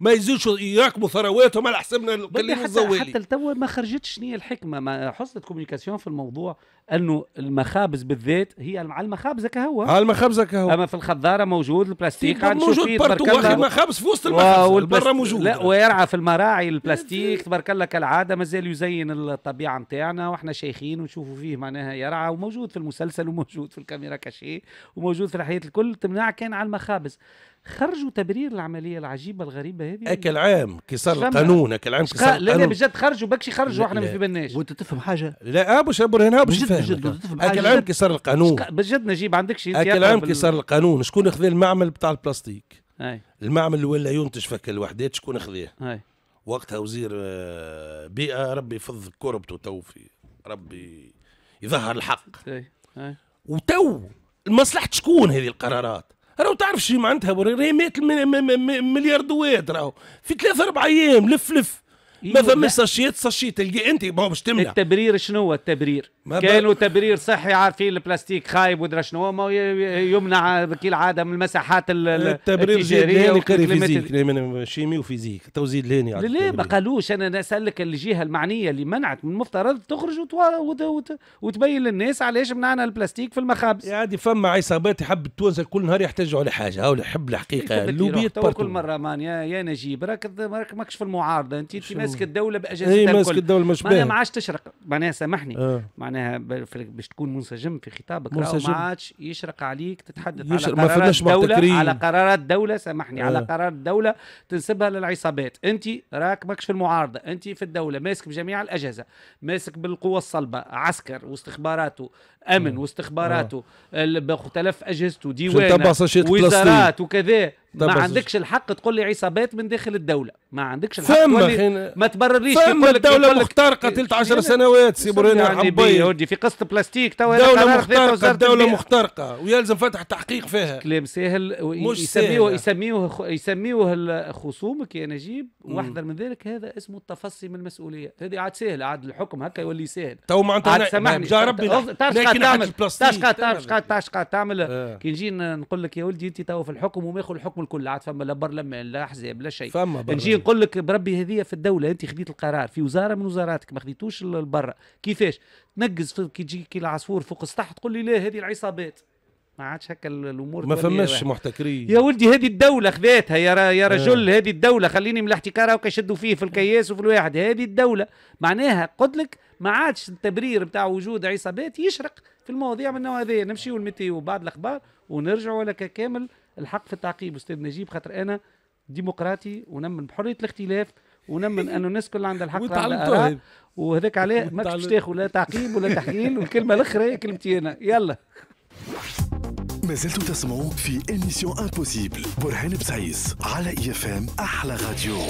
ما يزيدش يراكموا ثرواتهم على حسابنا القليل الزوالي حتى لتوا ما خرجتش نيه الحكمه ما حصلت كوميونيكاسيون في الموضوع انه المخابز بالذات هي على المخابز كهو على المخابز كهو اما في الخضاره موجود البلاستيك طيب، موجود برتو واخي المخابز في وسط المخابز برا موجود لا ويرعى في المراعي البلاستيك تبارك الله كالعاده مازال يزين الطبيعه نتاعنا واحنا شيخين ونشوفوا فيه معناها يرعى وموجود في المسلسل وموجود في الكاميرا كاشي وموجود في الحياه الكل تمنع كان على المخابز خرجوا تبرير العمليه العجيبه الغريبه هذه اكل عام كي صار القانون اكل عام كي صار القانون لا بجد خرجوا بكشي خرجوا احنا ما في بالناش وانت تفهم حاجه لا آه، ابو برهان باش تفهم اكل عام كي صار القانون بجد نجيب عندك شيء اكل عام كي صار القانون شكون اخذ المعمل بتاع البلاستيك المعمل اللي ولا ينتج فك الوحدات شكون اخذاه وقتها وزير آه، بيئه ربي يفض كربته تو في ربي يظهر الحق وتو مصلحه شكون هذه القرارات راهو تعرف شي معناتها مليار دويت ملياردوات راهو في ثلاثة أربع أيام لف لف إيه ما فمش صشيت صشيت تلقي انت ما هو تمنع التبرير شنو هو التبرير؟ كانوا تبرير صحي عارفين البلاستيك خايب ودرا شنو ما يمنع كالعاده من المساحات التبرير قري فيزيك شيمي وفيزيك تو زيد لهني لا ما قالوش انا نسالك الجهه المعنيه اللي منعت من المفترض تخرج وتبين للناس علاش منعنا البلاستيك في المخابز يعني فما عصابات يحب التوانسه كل نهار يحتاجوا على حاجه هاو يحب الحقيقه لوبيت كل مره مان يا, يا نجيب راك ماكش في المعارضه انت انت ماسك الدوله باجهزتها إيه، الكل ماسك الدوله مشبه معناها ما عادش تشرق معناها سامحني آه. معناها باش تكون منسجم في خطابك منسجم. ما عادش يشرق عليك تتحدث يشرق. على قرارات الدوله على قرارات دولة سامحني آه. على قرار الدوله تنسبها للعصابات انت راك ماكش في المعارضه انت في الدوله ماسك بجميع الاجهزه ماسك بالقوه الصلبه عسكر واستخباراته امن آه. واستخباراته آه. اجهزته ديوان وزارات وكذا طيب ما عندكش الحق تقول لي عصابات من داخل الدوله ما عندكش الحق تقول لي ما تبرريش فما الدوله مخترقة قتلت 10 إيه، سنوات إيه، سي برينا عبي يعني هودي في قصه بلاستيك توا دوله مخترقه الدوله مخترقه ويلزم فتح تحقيق فيها كلام سهل مش يسميوه يسميوه يسميوه خصومك يا نجيب واحذر من ذلك هذا اسمه التفصي من المسؤوليه هذه عاد سهل عاد الحكم هكا يولي سهل تو معناتها سامحني جا ربي تعرف تعمل تعمل آه. كي نجي نقول لك يا ولدي انت تو في الحكم وما الحكم الحكم الكل عاد فما لا برلمان لا احزاب لا شيء فما نجي نقول لك بربي هذه في الدوله انت خديت القرار في وزاره من وزاراتك ما خديتوش لبرا كيفاش تنقز كي تجي كي العصفور فوق السطح تقول لي لا هذه العصابات ما عادش هكا الامور ما فماش محتكرين يا ولدي هذه الدوله خذاتها يا يا رجل آه. هذه الدوله خليني من الاحتكار هكا يشدوا فيه في الكياس وفي الواحد هذه الدوله معناها قلت لك ما عادش التبرير بتاع وجود عصابات يشرق في المواضيع من النوع هذا نمشيو الميتيو بعد الاخبار ونرجعوا لك كامل الحق في التعقيب استاذ نجيب خاطر انا ديمقراطي ونمن بحريه الاختلاف ونمن انه الناس كل عندها الحق وتعلمتوها وهذاك عليه ما باش تاخذ لا تعقيب ولا تحليل والكلمه الاخرى هي كلمتي انا يلا ما زلتم تسمعوا في اميسيون امبوسيبل برهان بسعيس على اي اف ام احلى راديو